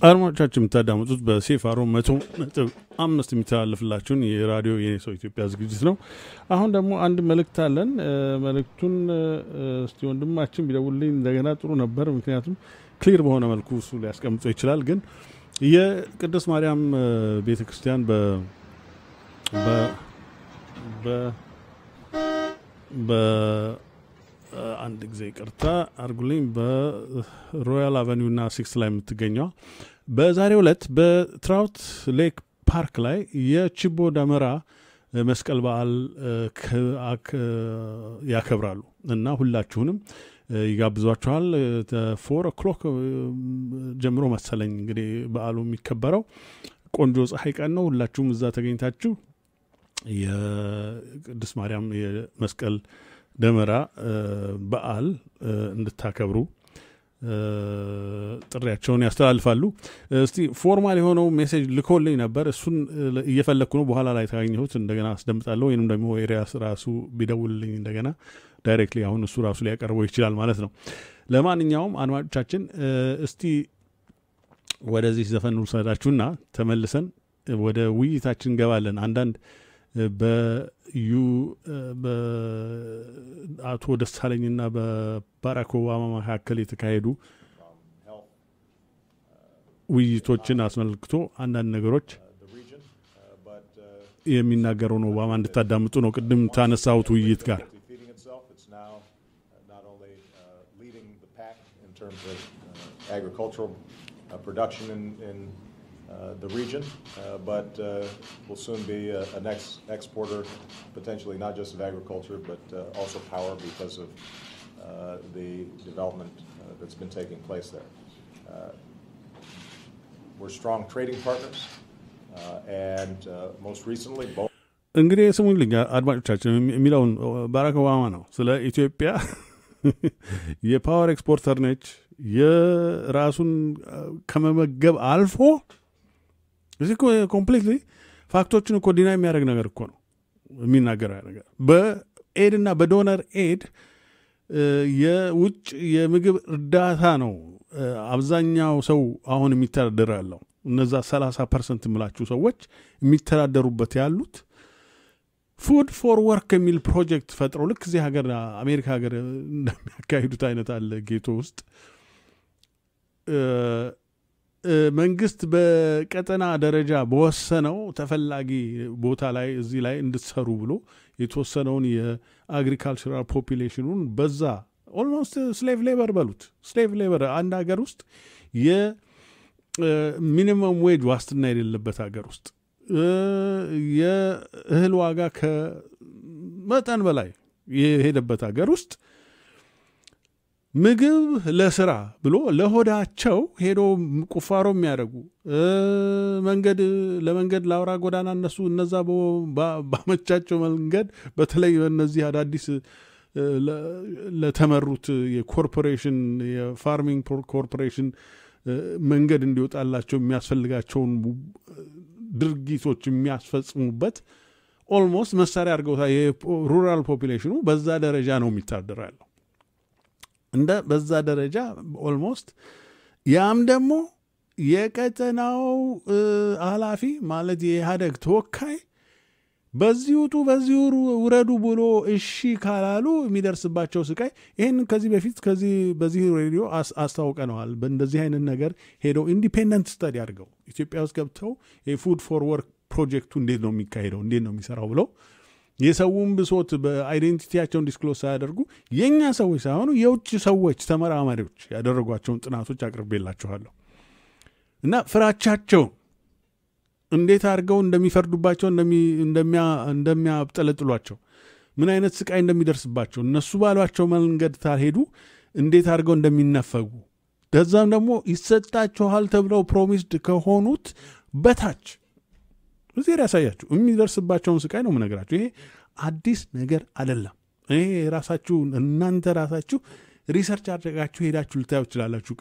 አድማጮቻችን የምታዳምጡት በሴፋሮ መቶ ነጥብ አምስት የሚተላለፍላችሁን የራዲዮ የሰው ኢትዮጵያ ዝግጅት ነው። አሁን ደግሞ አንድ መልእክት አለን። መልእክቱን እስቲ ወንድማችን ቢደውልኝ እንደገና ጥሩ ነበር። ምክንያቱም ክሊር በሆነ መልኩ እሱ ሊያስቀምጦ ይችላል። ግን የቅድስት ማርያም ቤተ ክርስቲያን በ አንድ ጊዜ ቅርታ አርጉልኝ በሮያል አቨኒው ና ሲክስ ላይ የምትገኘዋ በዛሬ ዕለት በትራውት ሌክ ፓርክ ላይ የችቦ ደመራ መስቀል በዓል ያከብራሉ እና ሁላችሁንም ይጋብዟችኋል ፎር ኦክሎክ ጀምሮ መሰለኝ እንግዲህ በዓሉ የሚከበረው ቆንጆ ፀሐይ ቀን ነው ሁላችሁም እዛ ተገኝታችሁ የቅዱስ ማርያም የመስቀል ደመራ በዓል እንድታከብሩ ጥሪያቸውን ያስተላልፋሉ። እስቲ ፎርማል የሆነው ሜሴጅ ልኮልኝ ነበር። እሱን እየፈለግኩ ነው። በኋላ ላይ ታገኘሁት እንደገና አስደምጣለሁ። ወይም ደግሞ ኤሪያስ ራሱ ቢደውልልኝ እንደገና ዳይሬክትሊ አሁን እሱ ራሱ ሊያቀርበው ይችላል ማለት ነው። ለማንኛውም አድማጮቻችን እስቲ ወደዚህ ዘፈን ውሰዳችሁና ተመልሰን ወደ ውይይታችን እንገባለን። አንዳንድ በ እዩ በአቶ ደሳለኝና በባራክ ኦባማ መካከል የተካሄዱ ውይይቶችን አስመልክቶ አንዳንድ ነገሮች የሚናገረውን ኦባማ እንድታዳምጡ ነው። ቅድም ታነሳሁት ውይይት ጋር uh, uh, uh, agricultural uh, production in, in Uh, the region, uh, but uh, will soon be a, an ex exporter, potentially not just of agriculture, but also power because of the development that's been taking place there. We're strong trading partners, and most recently, both. እንግዲህ ስሙኝ ልኝ አድማጮቻችን የሚለውን ባራክ ኦባማ ነው ስለ ኢትዮጵያ የፓወር ኤክስፖርተር ነች። የራሱን ከመመገብ አልፎ እዚህ ኮምፕሌትሊ ፋክቶችን እኮ ዲና የሚያደርግ ነገር እኮ ነው የሚናገር ነገር በኤድ እና በዶነር ኤድ የውጭ የምግብ እርዳታ ነው አብዛኛው ሰው አሁን የሚተዳደር ያለው እነዛ 30 ፐርሰንት የምላችሁ ሰዎች የሚተዳደሩበት ያሉት ፉድ ፎር ወርክ የሚል ፕሮጀክት ፈጥሮ ልክ እዚህ ሀገር አሜሪካ ሀገር እንደሚያካሂዱት አይነት አለ ጌቶ ውስጥ መንግስት በቀጠና ደረጃ በወሰነው ተፈላጊ ቦታ ላይ እዚህ ላይ እንድትሰሩ ብሎ የተወሰነውን የአግሪካልቸራል ፖፒሌሽኑን በዛ ኦልሞስት ስሌቭ ሌበር በሉት ስሌቭ ሌበር አንድ ሀገር ውስጥ የሚኒመም ዌጅ ዋስትና የሌለበት ሀገር ውስጥ የእህል ዋጋ ከመጠን በላይ የሄደበት ሀገር ውስጥ ምግብ ለስራ ብሎ ለሆዳቸው ሄዶ ቁፋሮ የሚያደርጉ መንገድ ለመንገድ ለአውራ ጎዳና እነሱ እነዛ ባመቻቸው መንገድ በተለይ በእነዚህ አዳዲስ ለተመሩት የኮርፖሬሽን የፋርሚንግ ኮርፖሬሽን መንገድ እንዲወጣላቸው የሚያስፈልጋቸውን ድርጊቶች የሚያስፈጽሙበት ኦልሞስት መሳሪያ አድርገውታ የሩራል ፖፒሌሽኑ በዛ ደረጃ ነው የሚታደር ያለው። እንደ በዛ ደረጃ ኦልሞስት ያም ደግሞ የቀጠናው ኃላፊ ማለት የኢህአደግ ተወካይ በዚህ ውጡ በዚህ ውረዱ ብሎ እሺ ካላሉ የሚደርስባቸው ስቃይ ይህን ከዚህ በፊት ከዚህ በዚህ ሬዲዮ አስታውቀነዋል። በእንደዚህ አይነት ነገር ሄደው ኢንዲፔንደንት ስተዲ አድርገው ኢትዮጵያ ውስጥ ገብተው የፉድ ፎርወርክ ፕሮጀክቱ እንዴት ነው የሚካሄደው እንዴት ነው የሚሰራው ብለው የሰውን ብሶት በአይዴንቲቲያቸውን ዲስክሎስ ሳያደርጉ የእኛ ሰዎች ሳይሆኑ የውጭ ሰዎች ተመራማሪዎች ያደረጓቸውን ጥናቶች አቅርቤላችኋለሁ እና ፍራቻቸውን እንዴት አድርገው እንደሚፈርዱባቸው እንደሚያብጠለጥሏቸው ምን አይነት ስቃይ እንደሚደርስባቸው እነሱ ባሏቸው መንገድ ታልሄዱ እንዴት አድርገው እንደሚነፈጉ ከዛም ደግሞ ይሰጣችኋል ተብለው ፕሮሚስድ ከሆኑት በታች እዚህ ያሳያችሁ የሚደርስባቸውን ስቃይ ነው የምነግራችሁ። ይሄ አዲስ ነገር አደለም። ይሄ ራሳችሁ እናንተ ራሳችሁ ሪሰርች አድረጋችሁ ሄዳችሁ ልታዩ ትችላላችሁ።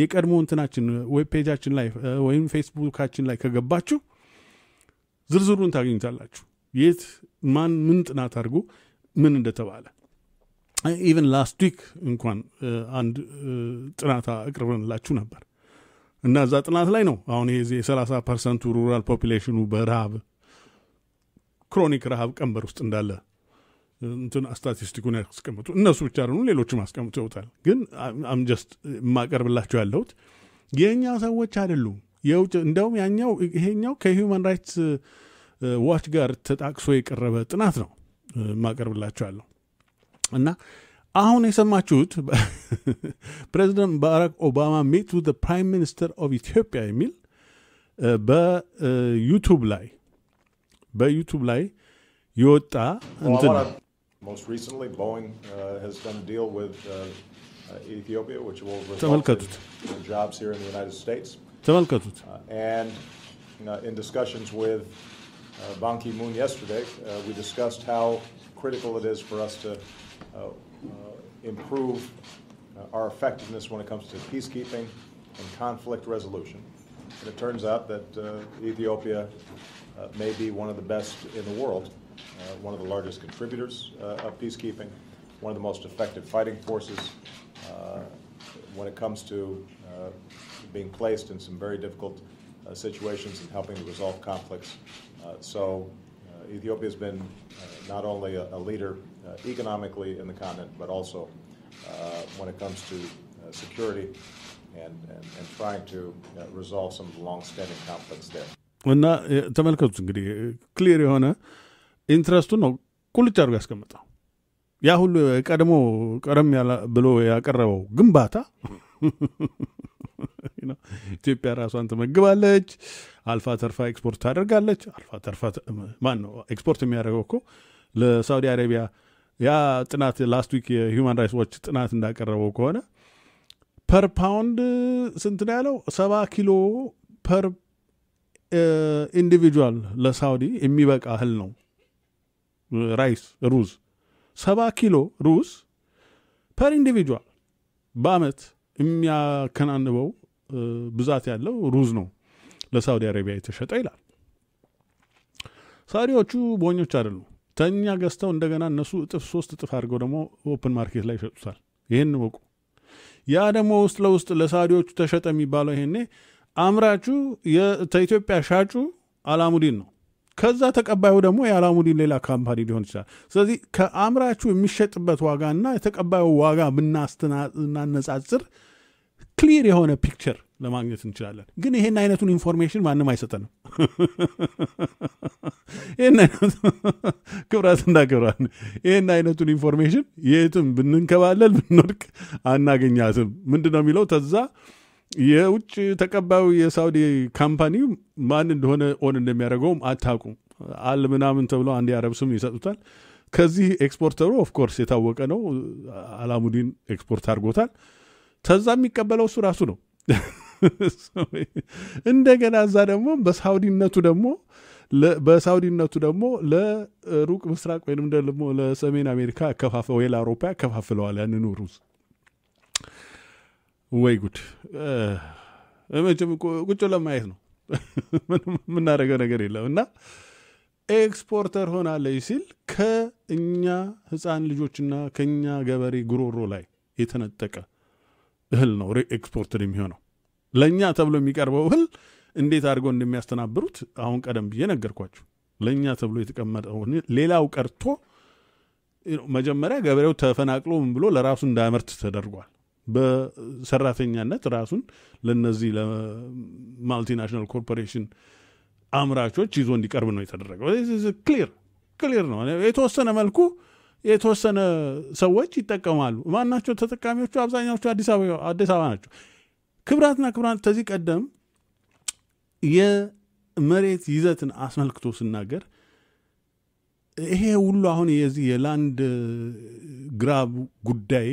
የቀድሞ እንትናችን ዌብ ፔጃችን ላይ ወይም ፌስቡካችን ላይ ከገባችሁ ዝርዝሩን ታገኝታላችሁ የት ማን ምን ጥናት አድርጎ ምን እንደተባለ ኢቨን ላስት ዊክ እንኳን አንድ ጥናት አቅርበንላችሁ ነበር። እና እዛ ጥናት ላይ ነው አሁን ይሄ የ30 ፐርሰንቱ ሩራል ፖፕሌሽኑ በረሃብ ክሮኒክ ረሃብ ቀንበር ውስጥ እንዳለ እንትን ስታቲስቲኩን ያስቀምጡ እነሱ ብቻ ደሆኑ ሌሎችም አስቀምጠውታል። ግን አምጀስት የማቀርብላቸው ያለሁት የእኛ ሰዎች አይደሉም። የውጭ እንደውም ያኛው ይሄኛው ከሂውማን ራይትስ ዋች ጋር ተጣቅሶ የቀረበ ጥናት ነው ማቀርብላቸው የማቀርብላቸዋለሁ እና አሁን የሰማችሁት ፕሬዚደንት ባራክ ኦባማ ሚት ዊዝ ፕራይም ሚኒስተር ኦፍ ኢትዮጵያ የሚል በዩቱብ ላይ በዩቱብ ላይ የወጣ እንትን ተመልከቱት ተመልከቱት In discussions with uh, Ban Ki moon yesterday, uh, we discussed how critical it is for us to uh, uh, improve uh, our effectiveness when it comes to peacekeeping and conflict resolution. And it turns out that uh, Ethiopia may be one of the best in the world, one of the largest contributors of peacekeeping, one of the most effective fighting forces when it comes to being placed in some very difficult uh, situations and helping to resolve conflicts. Uh, so uh, Ethiopia has been not only a, a leader uh, economically in the continent, but also uh, when it comes to uh, security and, and, and trying to uh, resolve some long-standing conflicts there. እና ተመልከቱት እንግዲህ ክሊር የሆነ ኢንትረስቱ ነው ቁልጭ አድርጎ ያስቀምጠው ያ ሁሉ ቀድሞ ቀደም ብሎ ያቀረበው ግንባታ ኢትዮጵያ ራሷን ትመግባለች፣ አልፋ ተርፋ ኤክስፖርት ታደርጋለች። አልፋ ተርፋ ማን ነው ኤክስፖርት የሚያደርገው? እኮ ለሳውዲ አረቢያ ያ ጥናት ላስት ዊክ የሂውማን ራይትስ ዎች ጥናት እንዳቀረበው ከሆነ ፐር ፓውንድ ስንት ነው ያለው? ሰባ ኪሎ ፐር ኢንዲቪጁዋል ለሳውዲ የሚበቃ እህል ነው። ራይስ ሩዝ፣ ሰባ ኪሎ ሩዝ ፐር ኢንዲቪጁዋል በአመት የሚያከናንበው ብዛት ያለው ሩዝ ነው ለሳውዲ አረቢያ የተሸጠ ይላል። ሳውዲዎቹ ቦኞች አይደሉም። ተኛ ገዝተው እንደገና እነሱ እጥፍ ሶስት እጥፍ አድርገው ደግሞ ኦፕን ማርኬት ላይ ይሸጡታል። ይህን ወቁ። ያ ደግሞ ውስጥ ለውስጥ ለሳዲዎቹ ተሸጠ የሚባለው ይሄኔ አምራቹ ተኢትዮጵያ ሻጩ አላሙዲን ነው። ከዛ ተቀባዩ ደግሞ የአላሙዲን ሌላ ካምፓኒ ሊሆን ይችላል። ስለዚህ ከአምራቹ የሚሸጥበት እና የተቀባዩ ዋጋ ብናናነጻጽር ክሊር የሆነ ፒክቸር ለማግኘት እንችላለን። ግን ይሄን አይነቱን ኢንፎርሜሽን ማንም አይሰጠንም። ይህን አይነቱ ክብራትና ክብራት ይህን አይነቱን ኢንፎርሜሽን የትም ብንንከባለል ብንወድቅ አናገኛትም። ምንድነው ነው የሚለው ተዛ የውጭ ተቀባዩ የሳውዲ ካምፓኒ ማን እንደሆነ ኦን እንደሚያደርገውም አታቁም? አል ምናምን ተብሎ አንድ የአረብ ስም ይሰጡታል። ከዚህ ኤክስፖርተሩ ኦፍኮርስ የታወቀ ነው። አላሙዲን ኤክስፖርት አድርጎታል። ተዛ የሚቀበለው እሱ ራሱ ነው። እንደገና እዛ ደግሞ በሳውዲነቱ ደግሞ በሳውዲነቱ ደግሞ ለሩቅ ምስራቅ ወይም ደግሞ ለሰሜን አሜሪካ ከፋፈ ወይ ለአውሮፓ ያከፋፍለዋል ያንኑ ሩዝ። ወይ ጉድ! ቁጭ ለማየት ነው። የምናደርገው ነገር የለም እና ኤክስፖርተር ሆናለች ሲል ከእኛ ህፃን ልጆችና ከእኛ ገበሬ ጉሮሮ ላይ የተነጠቀ እህል ነው ኤክስፖርትድ የሚሆነው። ለእኛ ተብሎ የሚቀርበው እህል እንዴት አድርገው እንደሚያስተናብሩት አሁን ቀደም ብዬ ነገርኳችሁ። ለእኛ ተብሎ የተቀመጠው ሌላው ቀርቶ መጀመሪያ ገበሬው ተፈናቅሎ ምን ብሎ ለራሱ እንዳያመርት ተደርጓል። በሰራተኛነት ራሱን ለነዚህ ለማልቲናሽናል ኮርፖሬሽን አምራቾች ይዞ እንዲቀርብ ነው የተደረገው። ክሊር ክሊር ነው የተወሰነ መልኩ የተወሰነ ሰዎች ይጠቀማሉ። ማናቸው ተጠቃሚዎቹ? አብዛኛዎቹ አዲስ አበባ ናቸው። ክብራትና ክብራት ከዚህ ቀደም የመሬት ይዘትን አስመልክቶ ስናገር ይሄ ሁሉ አሁን የዚህ የላንድ ግራብ ጉዳይ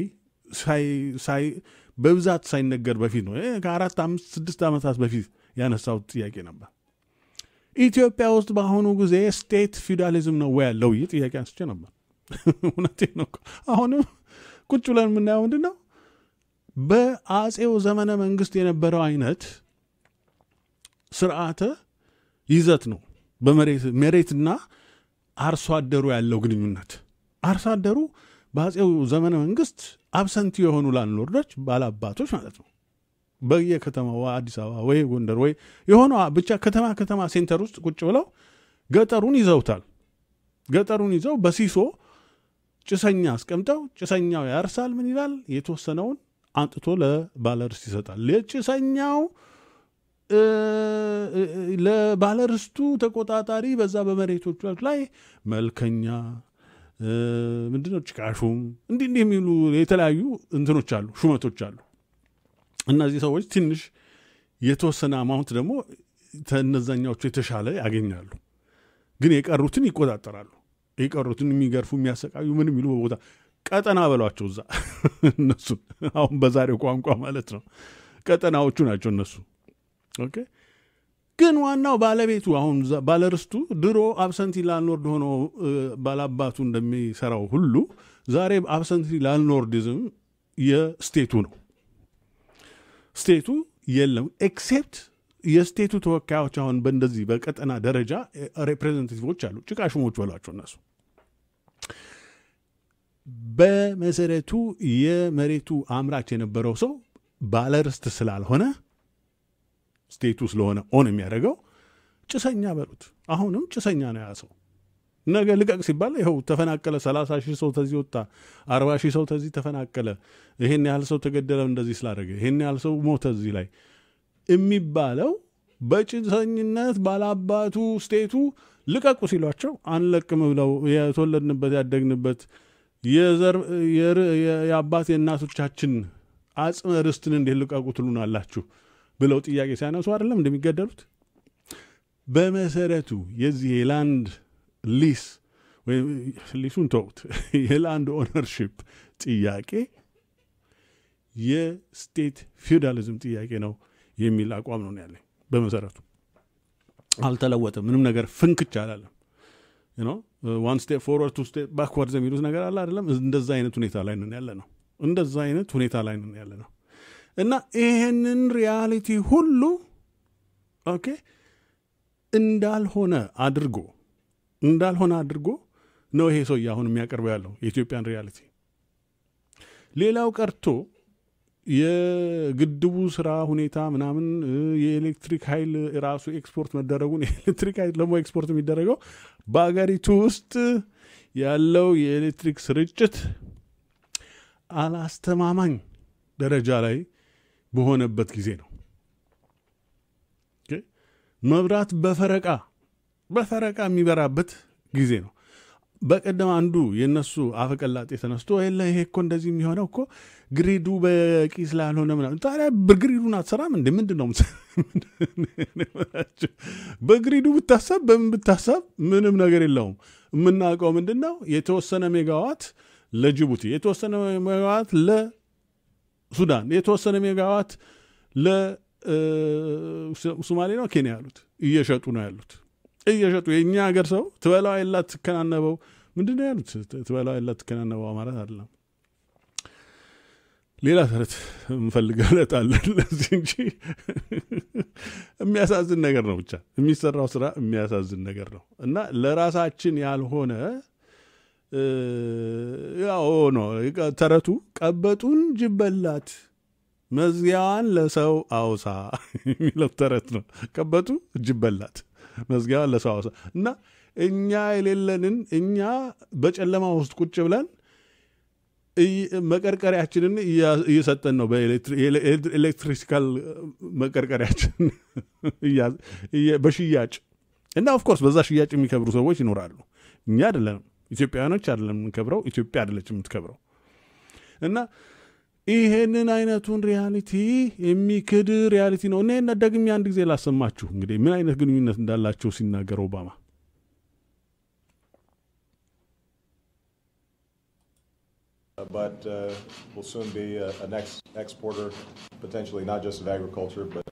ሳይ በብዛት ሳይነገር በፊት ነው ከአራት አምስት ስድስት ዓመታት በፊት ያነሳሁት ጥያቄ ነበር። ኢትዮጵያ ውስጥ በአሁኑ ጊዜ ስቴት ፊውዳሊዝም ነው ወይ ያለው? ይህ ጥያቄ አንስቼ ነበር። እውነቴ ነው። አሁንም ቁጭ ብለን የምናየው ምንድን ነው? በአጼው ዘመነ መንግስት የነበረው አይነት ስርዓተ ይዘት ነው። በመሬትና አርሶ አደሩ ያለው ግንኙነት አርሶ አደሩ በአጼው ዘመነ መንግስት አብሰንቲ የሆኑ ላንሎርዶች ባላባቶች ማለት ነው። በየከተማዋ አዲስ አበባ ወይ ጎንደር ወይ የሆነ ብቻ ከተማ ከተማ ሴንተር ውስጥ ቁጭ ብለው ገጠሩን ይዘውታል። ገጠሩን ይዘው በሲሶ ጭሰኛ አስቀምጠው ጭሰኛው ያርሳል። ምን ይላል? የተወሰነውን አንጥቶ ለባለርስት ይሰጣል። የጭሰኛው ለባለርስቱ ተቆጣጣሪ በዛ በመሬቶቹ ላይ መልከኛ ምንድነው ጭቃሹም እንዲህ እንዲህ የሚሉ የተለያዩ እንትኖች አሉ፣ ሹመቶች አሉ። እነዚህ ሰዎች ትንሽ የተወሰነ አማውንት ደግሞ ተነዛኛዎቹ የተሻለ ያገኛሉ፣ ግን የቀሩትን ይቆጣጠራሉ። የቀሩትን የሚገርፉ የሚያሰቃዩ ምን የሚሉ በቦታ ቀጠና በሏቸው እዛ እነሱ አሁን በዛሬው ቋንቋ ማለት ነው ቀጠናዎቹ ናቸው እነሱ ኦኬ ግን ዋናው ባለቤቱ አሁን ባለርስቱ ድሮ አብሰንቲ ላንሎርድ ሆኖ ባላባቱ እንደሚሰራው ሁሉ ዛሬ አብሰንቲ ላንሎርዲዝም የስቴቱ ነው ስቴቱ የለም ኤክሴፕት የስቴቱ ተወካዮች አሁን በእንደዚህ በቀጠና ደረጃ ሬፕሬዘንቲቲቮች አሉ። ጭቃ ሹሞች በሏቸው እነሱ በመሰረቱ የመሬቱ አምራች የነበረው ሰው ባለርስት ስላልሆነ ስቴቱ ስለሆነ ኦን የሚያደርገው ጭሰኛ በሉት። አሁንም ጭሰኛ ነው ያሰው። ነገ ልቀቅ ሲባል ይኸው ተፈናቀለ፣ ሰላሳ ሺህ ሰው ተዚህ ወጣ፣ አርባ ሺህ ሰው ተዚህ ተፈናቀለ፣ ይሄን ያህል ሰው ተገደለ እንደዚህ ስላደረገ፣ ይሄን ያህል ሰው ሞተ እዚህ ላይ የሚባለው በጭሰኝነት ባላባቱ ስቴቱ ልቀቁ ሲሏቸው አንለቅም ብለው የተወለድንበት ያደግንበት የአባት የእናቶቻችን አጽመ ርስትን እንዴት ልቀቁ ትሉናላችሁ ብለው ጥያቄ ሲያነሱ አይደለም እንደሚገደሉት። በመሰረቱ የዚህ የላንድ ሊስ ወይም ሊሱን ተውት፣ የላንድ ኦነርሽፕ ጥያቄ የስቴት ፊውዳሊዝም ጥያቄ ነው። የሚል አቋም ነው ያለኝ በመሰረቱ አልተለወጥም ምንም ነገር ፍንክች አላለም ዋን ስቴፕ ፎርወርድ ቱ ስቴፕ ባክዋርድ የሚሉት ነገር አለ አይደለም እንደዛ አይነት ሁኔታ ላይ ነን ያለ ነው እንደዛ አይነት ሁኔታ ላይ ነን ያለ ነው እና ይህንን ሪያሊቲ ሁሉ ኦኬ እንዳልሆነ አድርጎ እንዳልሆነ አድርጎ ነው ይሄ ሰውዬ አሁን የሚያቀርበው ያለው የኢትዮጵያን ሪያሊቲ ሌላው ቀርቶ የግድቡ ስራ ሁኔታ ምናምን የኤሌክትሪክ ኃይል ራሱ ኤክስፖርት መደረጉን የኤሌክትሪክ ኃይል ደግሞ ኤክስፖርት የሚደረገው በአገሪቱ ውስጥ ያለው የኤሌክትሪክ ስርጭት አላስተማማኝ ደረጃ ላይ በሆነበት ጊዜ ነው። መብራት በፈረቃ በፈረቃ የሚበራበት ጊዜ ነው። በቀደም አንዱ የእነሱ አፈቀላጤ ተነስቶ የለ ይሄ እኮ እንደዚህ የሚሆነው እኮ ግሪዱ በቂ ስላልሆነ ምና ታዲያ በግሪዱን አትሰራም እንዴ? ምንድን ነው በግሪዱ ብታሳብ በምን ብታሳብ ምንም ነገር የለውም። የምናውቀው ምንድን ነው የተወሰነ ሜጋዋት ለጅቡቲ፣ የተወሰነ ሜጋዋት ለሱዳን፣ የተወሰነ ሜጋዋት ለሶማሌ ነው ኬንያ ያሉት እየሸጡ ነው ያሉት እየሸጡ የእኛ ሀገር ሰው ትበላ የላት ትከናነበው ምንድን ነው ያሉት? ትበላ የላት ትከናነበው ማለት አይደለም። ሌላ ተረት የምፈልገው ዕለት ለዚህ እንጂ የሚያሳዝን ነገር ነው። ብቻ የሚሰራው ስራ የሚያሳዝን ነገር ነው እና ለራሳችን ያልሆነ ያው ተረቱ። ቀበጡን ጅበላት መዝያዋን መዝጊያዋን ለሰው አውሳ የሚለው ተረት ነው። ቀበጡ ጅበላት መዝጊያው አለ እና እኛ የሌለንን እኛ በጨለማ ውስጥ ቁጭ ብለን መቀርቀሪያችንን እየሰጠን ነው። በኤሌክትሪካል መቀርቀሪያችን በሽያጭ እና ኦፍኮርስ በዛ ሽያጭ የሚከብሩ ሰዎች ይኖራሉ። እኛ አይደለንም፣ ኢትዮጵያውያኖች አይደለም የምንከብረው፣ ኢትዮጵያ አይደለች የምትከብረው እና ይሄንን አይነቱን ሪያሊቲ የሚክድ ሪያሊቲ ነው እና ይህን ደግሜ አንድ ጊዜ ላሰማችሁ። እንግዲህ ምን አይነት ግንኙነት እንዳላቸው ሲናገር ኦባማ but uh, we'll soon be a, an ex- exporter, potentially not just of agriculture, but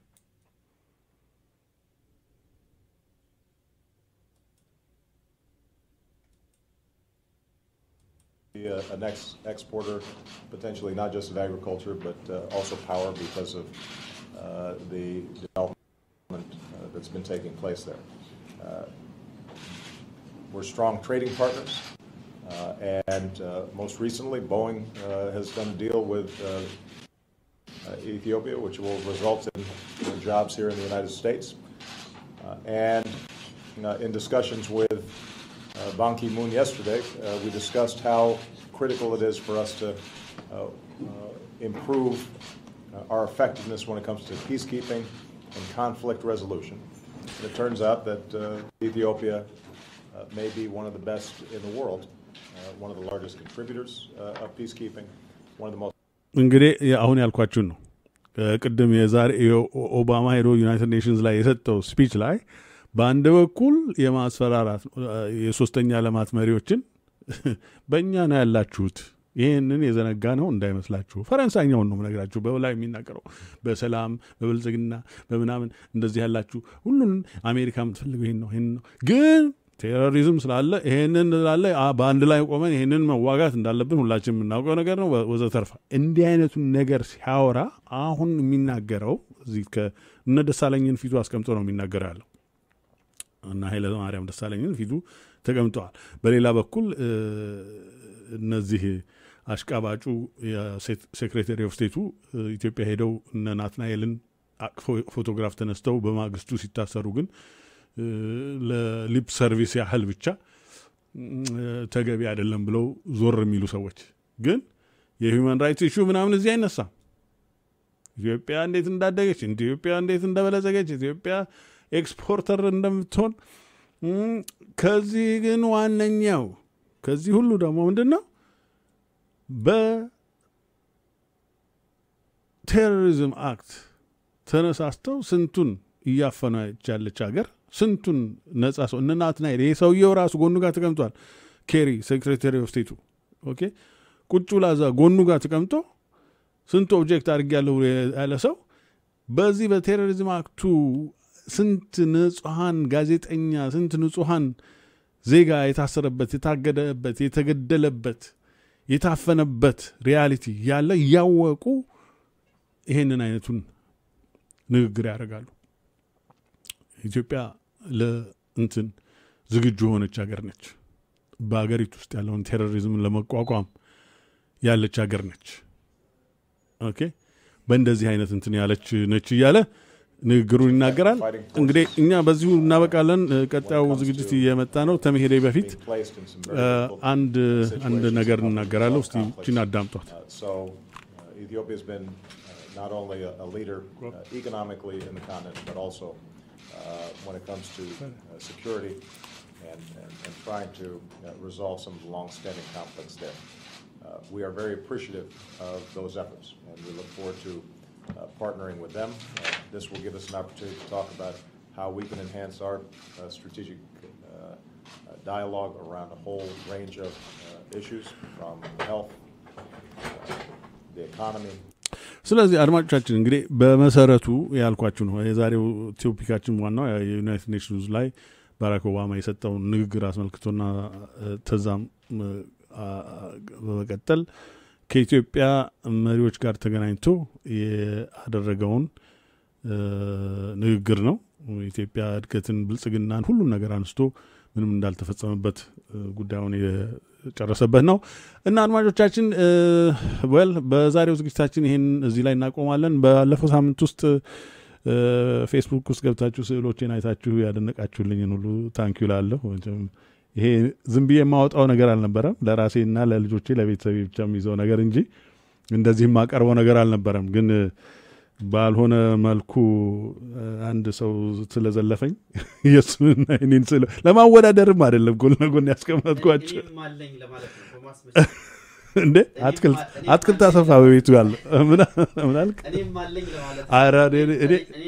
a, a next exporter, potentially not just of agriculture, but uh, also power because of uh, the development uh, that's been taking place there. Uh, we're strong trading partners, uh, and uh, most recently, Boeing has done a deal with Ethiopia, which will result in jobs here in the United States. and in discussions with uh, Ban Ki moon yesterday, uh, we discussed how critical it is for us to uh, uh improve uh, our effectiveness when it comes to peacekeeping and conflict resolution. And it turns out that uh, Ethiopia may be one of the best in the world, one of the largest contributors of peacekeeping, one of the most. እንግዲህ አሁን ያልኳችሁን ነው። ቅድም የዛሬ ኦባማ ሄዶ ዩናይትድ ኔሽንስ ላይ የሰጠው ስፒች ላይ በአንድ በኩል የማስፈራራት የሶስተኛ ልማት መሪዎችን በእኛ ነው ያላችሁት ይህንን የዘነጋ ነው እንዳይመስላችሁ። ፈረንሳይኛውን ነው የምነግራችሁ በላይ የሚናገረው በሰላም በብልጽግና በምናምን እንደዚህ ያላችሁ ሁሉን አሜሪካ የምትፈልገው ይህን ነው ይህን ነው ግን ቴሮሪዝም ስላለ ይሄንን ስላለ በአንድ ላይ ቆመን ይሄንን መዋጋት እንዳለብን ሁላችን የምናውቀው ነገር ነው ወዘተርፋ። እንዲህ አይነቱን ነገር ሲያወራ አሁን የሚናገረው እዚህ ከእነ ደሳለኝን ፊቱ አስቀምጦ ነው የሚናገረው ያለው እና ኃይለ ማርያም ደሳለኝን ፊቱ ተቀምጠዋል። በሌላ በኩል እነዚህ አሽቃባጩ የሴክሬታሪ ኦፍ ስቴቱ ኢትዮጵያ ሄደው እነ ናትናኤልን አቅፈው ፎቶግራፍ ተነስተው በማግስቱ ሲታሰሩ ግን ለሊፕ ሰርቪስ ያህል ብቻ ተገቢ አይደለም ብለው ዞር የሚሉ ሰዎች ግን የሁማን ራይትስ ኢሹ ምናምን እዚህ አይነሳም። ኢትዮጵያ እንዴት እንዳደገች፣ ኢትዮጵያ እንዴት እንደበለጸገች፣ ኢትዮጵያ ኤክስፖርተር እንደምትሆን ከዚህ ግን ዋነኛው ከዚህ ሁሉ ደግሞ ምንድን ነው በቴሮሪዝም አክት ተነሳስተው ስንቱን እያፈናች ያለች ሀገር ስንቱን ነጻ ሰው እነ ይሄ ሰውየው ራሱ ጎኑ ጋር ተቀምጧል። ኬሪ ሴክሬታሪ ኦፍ ስቴቱ ኦኬ ቁጭ ላዛ ጎኑ ጋር ተቀምጦ ስንቱ ኦብጀክት ያለው ያለ ሰው በዚህ በቴሮሪዝም አክቱ ስንት ንጹሐን ጋዜጠኛ፣ ስንት ንጹሐን ዜጋ የታሰረበት፣ የታገደበት፣ የተገደለበት፣ የታፈነበት ሪያሊቲ ያለ እያወቁ ይሄንን አይነቱን ንግግር ያደርጋሉ። ኢትዮጵያ ለእንትን ዝግጁ የሆነች ሀገር ነች። በሀገሪቱ ውስጥ ያለውን ቴሮሪዝም ለመቋቋም ያለች ሀገር ነች። ኦኬ በእንደዚህ አይነት እንትን ያለች ነች እያለ ንግግሩን ይናገራል። እንግዲህ እኛ በዚሁ እናበቃለን። ቀጣዩ ዝግጅት እየመጣ ነው። ተመሄዴ በፊት አንድ አንድ ነገር እናገራለሁ። እስቲ እችን አዳምጧት። uh, uh, uh, Not only a, leader economically in the continent, but also when it comes to security and, trying to resolve some of the long-standing conflicts there. we are very appreciative of those efforts, and we look forward to uh, partnering with them. Uh, this will give us an opportunity to talk about how we can enhance our uh, strategic uh, uh, dialogue around a whole range of issues from health, the economy, ስለዚህ አድማጮቻችን እንግዲህ በመሰረቱ ያልኳችሁ ነው የዛሬው ቶፒካችን ዋናው የዩናይትድ ኔሽንስ ላይ ባራክ ኦባማ የሰጠውን ንግግር አስመልክቶና ተዛም በመቀጠል ከኢትዮጵያ መሪዎች ጋር ተገናኝቶ ያደረገውን ንግግር ነው። ኢትዮጵያ እድገትን፣ ብልጽግናን፣ ሁሉን ነገር አንስቶ ምንም እንዳልተፈጸመበት ጉዳዩን የጨረሰበት ነው እና አድማጮቻችን ወል በዛሬው ዝግጅታችን ይህን እዚህ ላይ እናቆማለን። ባለፈው ሳምንት ውስጥ ፌስቡክ ውስጥ ገብታችሁ ስዕሎቼን አይታችሁ ያደነቃችሁልኝን ሁሉ ታንኪዩ ላለሁ ይሄ ዝም ብዬ የማወጣው ነገር አልነበረም። ለራሴና ለልጆቼ ለቤተሰቤ ብቻ የሚይዘው ነገር እንጂ እንደዚህ የማቀርበው ነገር አልነበረም። ግን ባልሆነ መልኩ አንድ ሰው ስለዘለፈኝ የእሱንና እኔን ስለ ለማወዳደርም አደለም ጎን ለጎን ያስቀመጥኳቸው እንዴ አትክልት አትክልት አሰፋ በቤቱ ያለ ምን አልክ? ኧረ እኔ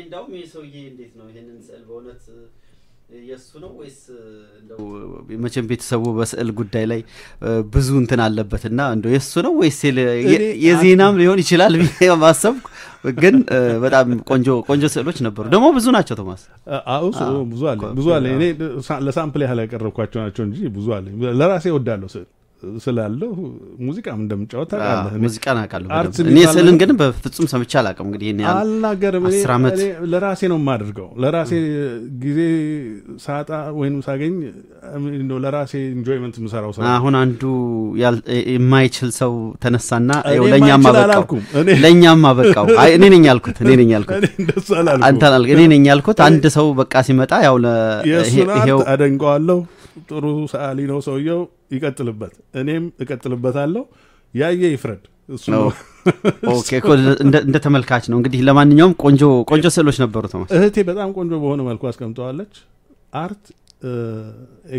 እንደውም ይህ ሰውዬ እንዴት ነው ይህንን ስዕል በእውነት የእሱ ነው ወይስ እንደው መቼም ቤተሰቡ በስዕል ጉዳይ ላይ ብዙ እንትን አለበትና እንደ የእሱ ነው ወይስ የዜናም ሊሆን ይችላል ማሰብ ግን በጣም ቆንጆ ቆንጆ ስዕሎች ነበሩ ደግሞ ብዙ ናቸው ቶማስ ብዙ አለ ብዙ አለ እኔ ለሳምፕል ያህል ያቀረብኳቸው ናቸው እንጂ ብዙ አለ ለራሴ ወዳለሁ ስዕል ስላለሁ ሙዚቃም እንደምጫወት ታውቃለህ። ሙዚቃን አውቃለሁ። እኔ ስልን ግን በፍጹም ሰምቼ አላውቅም። እንግዲህ አልናገርም። ለራሴ ነው የማደርገው። ለራሴ ጊዜ ሳጣ ወይም ሳገኝ ለራሴ ኢንጆይመንት የምሰራው ሰው አሁን አንዱ የማይችል ሰው ተነሳና ለእኛም አበቃው ለእኛም አበቃው። እኔ ነኝ ያልኩት እኔ ነኝ ያልኩት እኔ ነኝ ያልኩት። አንድ ሰው በቃ ሲመጣ ያው ይሄው አደንቀዋለሁ ጥሩ ሰአሊ ነው ሰውየው፣ ይቀጥልበት፣ እኔም እቀጥልበታለሁ። ያየ ይፍረድ። እንደ ተመልካች ነው እንግዲህ። ለማንኛውም ቆንጆ ቆንጆ ስዕሎች ነበሩ። እህቴ በጣም ቆንጆ በሆነ መልኩ አስቀምጠዋለች። አርት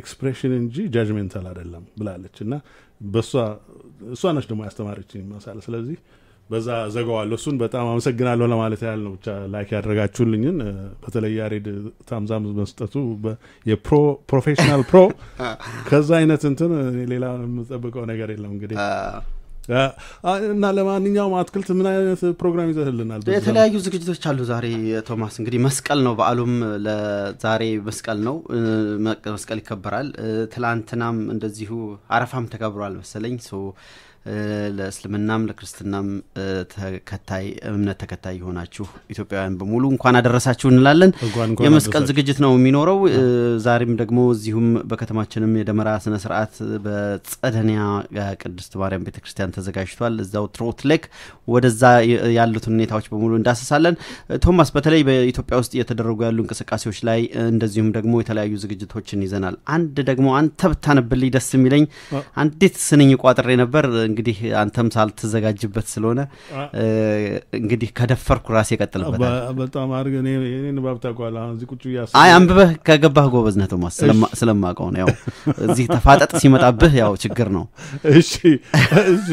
ኤክስፕሬሽን እንጂ ጃጅሜንታል አደለም ብላለች እና በእሷ እሷ ነች ደግሞ ያስተማረችን ይመስላል። ስለዚህ በዛ ዘገዋለሁ። እሱን በጣም አመሰግናለሁ ለማለት ያህል ነው። ብቻ ላይክ ያደረጋችሁልኝን በተለይ ያሬድ ታምዛም መስጠቱ የፕሮፌሽናል ፕሮ ከዛ አይነት እንትን ሌላ የምጠብቀው ነገር የለም እንግዲህ እና ለማንኛውም አትክልት ምን አይነት ፕሮግራም ይዘህልናል? የተለያዩ ዝግጅቶች አሉ ዛሬ ቶማስ። እንግዲህ መስቀል ነው፣ በአሉም ለዛሬ መስቀል ነው፣ መስቀል ይከበራል። ትላንትናም እንደዚሁ አረፋም ተከብሯል መሰለኝ ለእስልምናም ለክርስትናም ተከታይ እምነት ተከታይ የሆናችሁ ኢትዮጵያውያን በሙሉ እንኳን አደረሳችሁ እንላለን። የመስቀል ዝግጅት ነው የሚኖረው። ዛሬም ደግሞ እዚሁም በከተማችንም የደመራ ስነ ስርዓት በጸደኒያ ቅድስት ማርያም ቤተ ክርስቲያን ተዘጋጅቷል። እዛው ትሮት ሌክ ወደዛ ያሉትን ሁኔታዎች በሙሉ እንዳስሳለን። ቶማስ፣ በተለይ በኢትዮጵያ ውስጥ እየተደረጉ ያሉ እንቅስቃሴዎች ላይ እንደዚሁም ደግሞ የተለያዩ ዝግጅቶችን ይዘናል። አንድ ደግሞ አንተ ብታነብልኝ ደስ የሚለኝ አንዲት ስንኝ ቋጥሬ ነበር እንግዲህ አንተም ሳልትዘጋጅበት ስለሆነ እንግዲህ ከደፈርኩ ራሴ ቀጥልበታል። በጣም አድርገህ እኔን ባብ አሁን እዚህ ቁጭ እያስ አይ አንብበህ ከገባህ ጎበዝ ነህ ቶማስ፣ ስለማውቀው ነው። ያው እዚህ ተፋጠጥ ሲመጣብህ ያው ችግር ነው። እሺ እሺ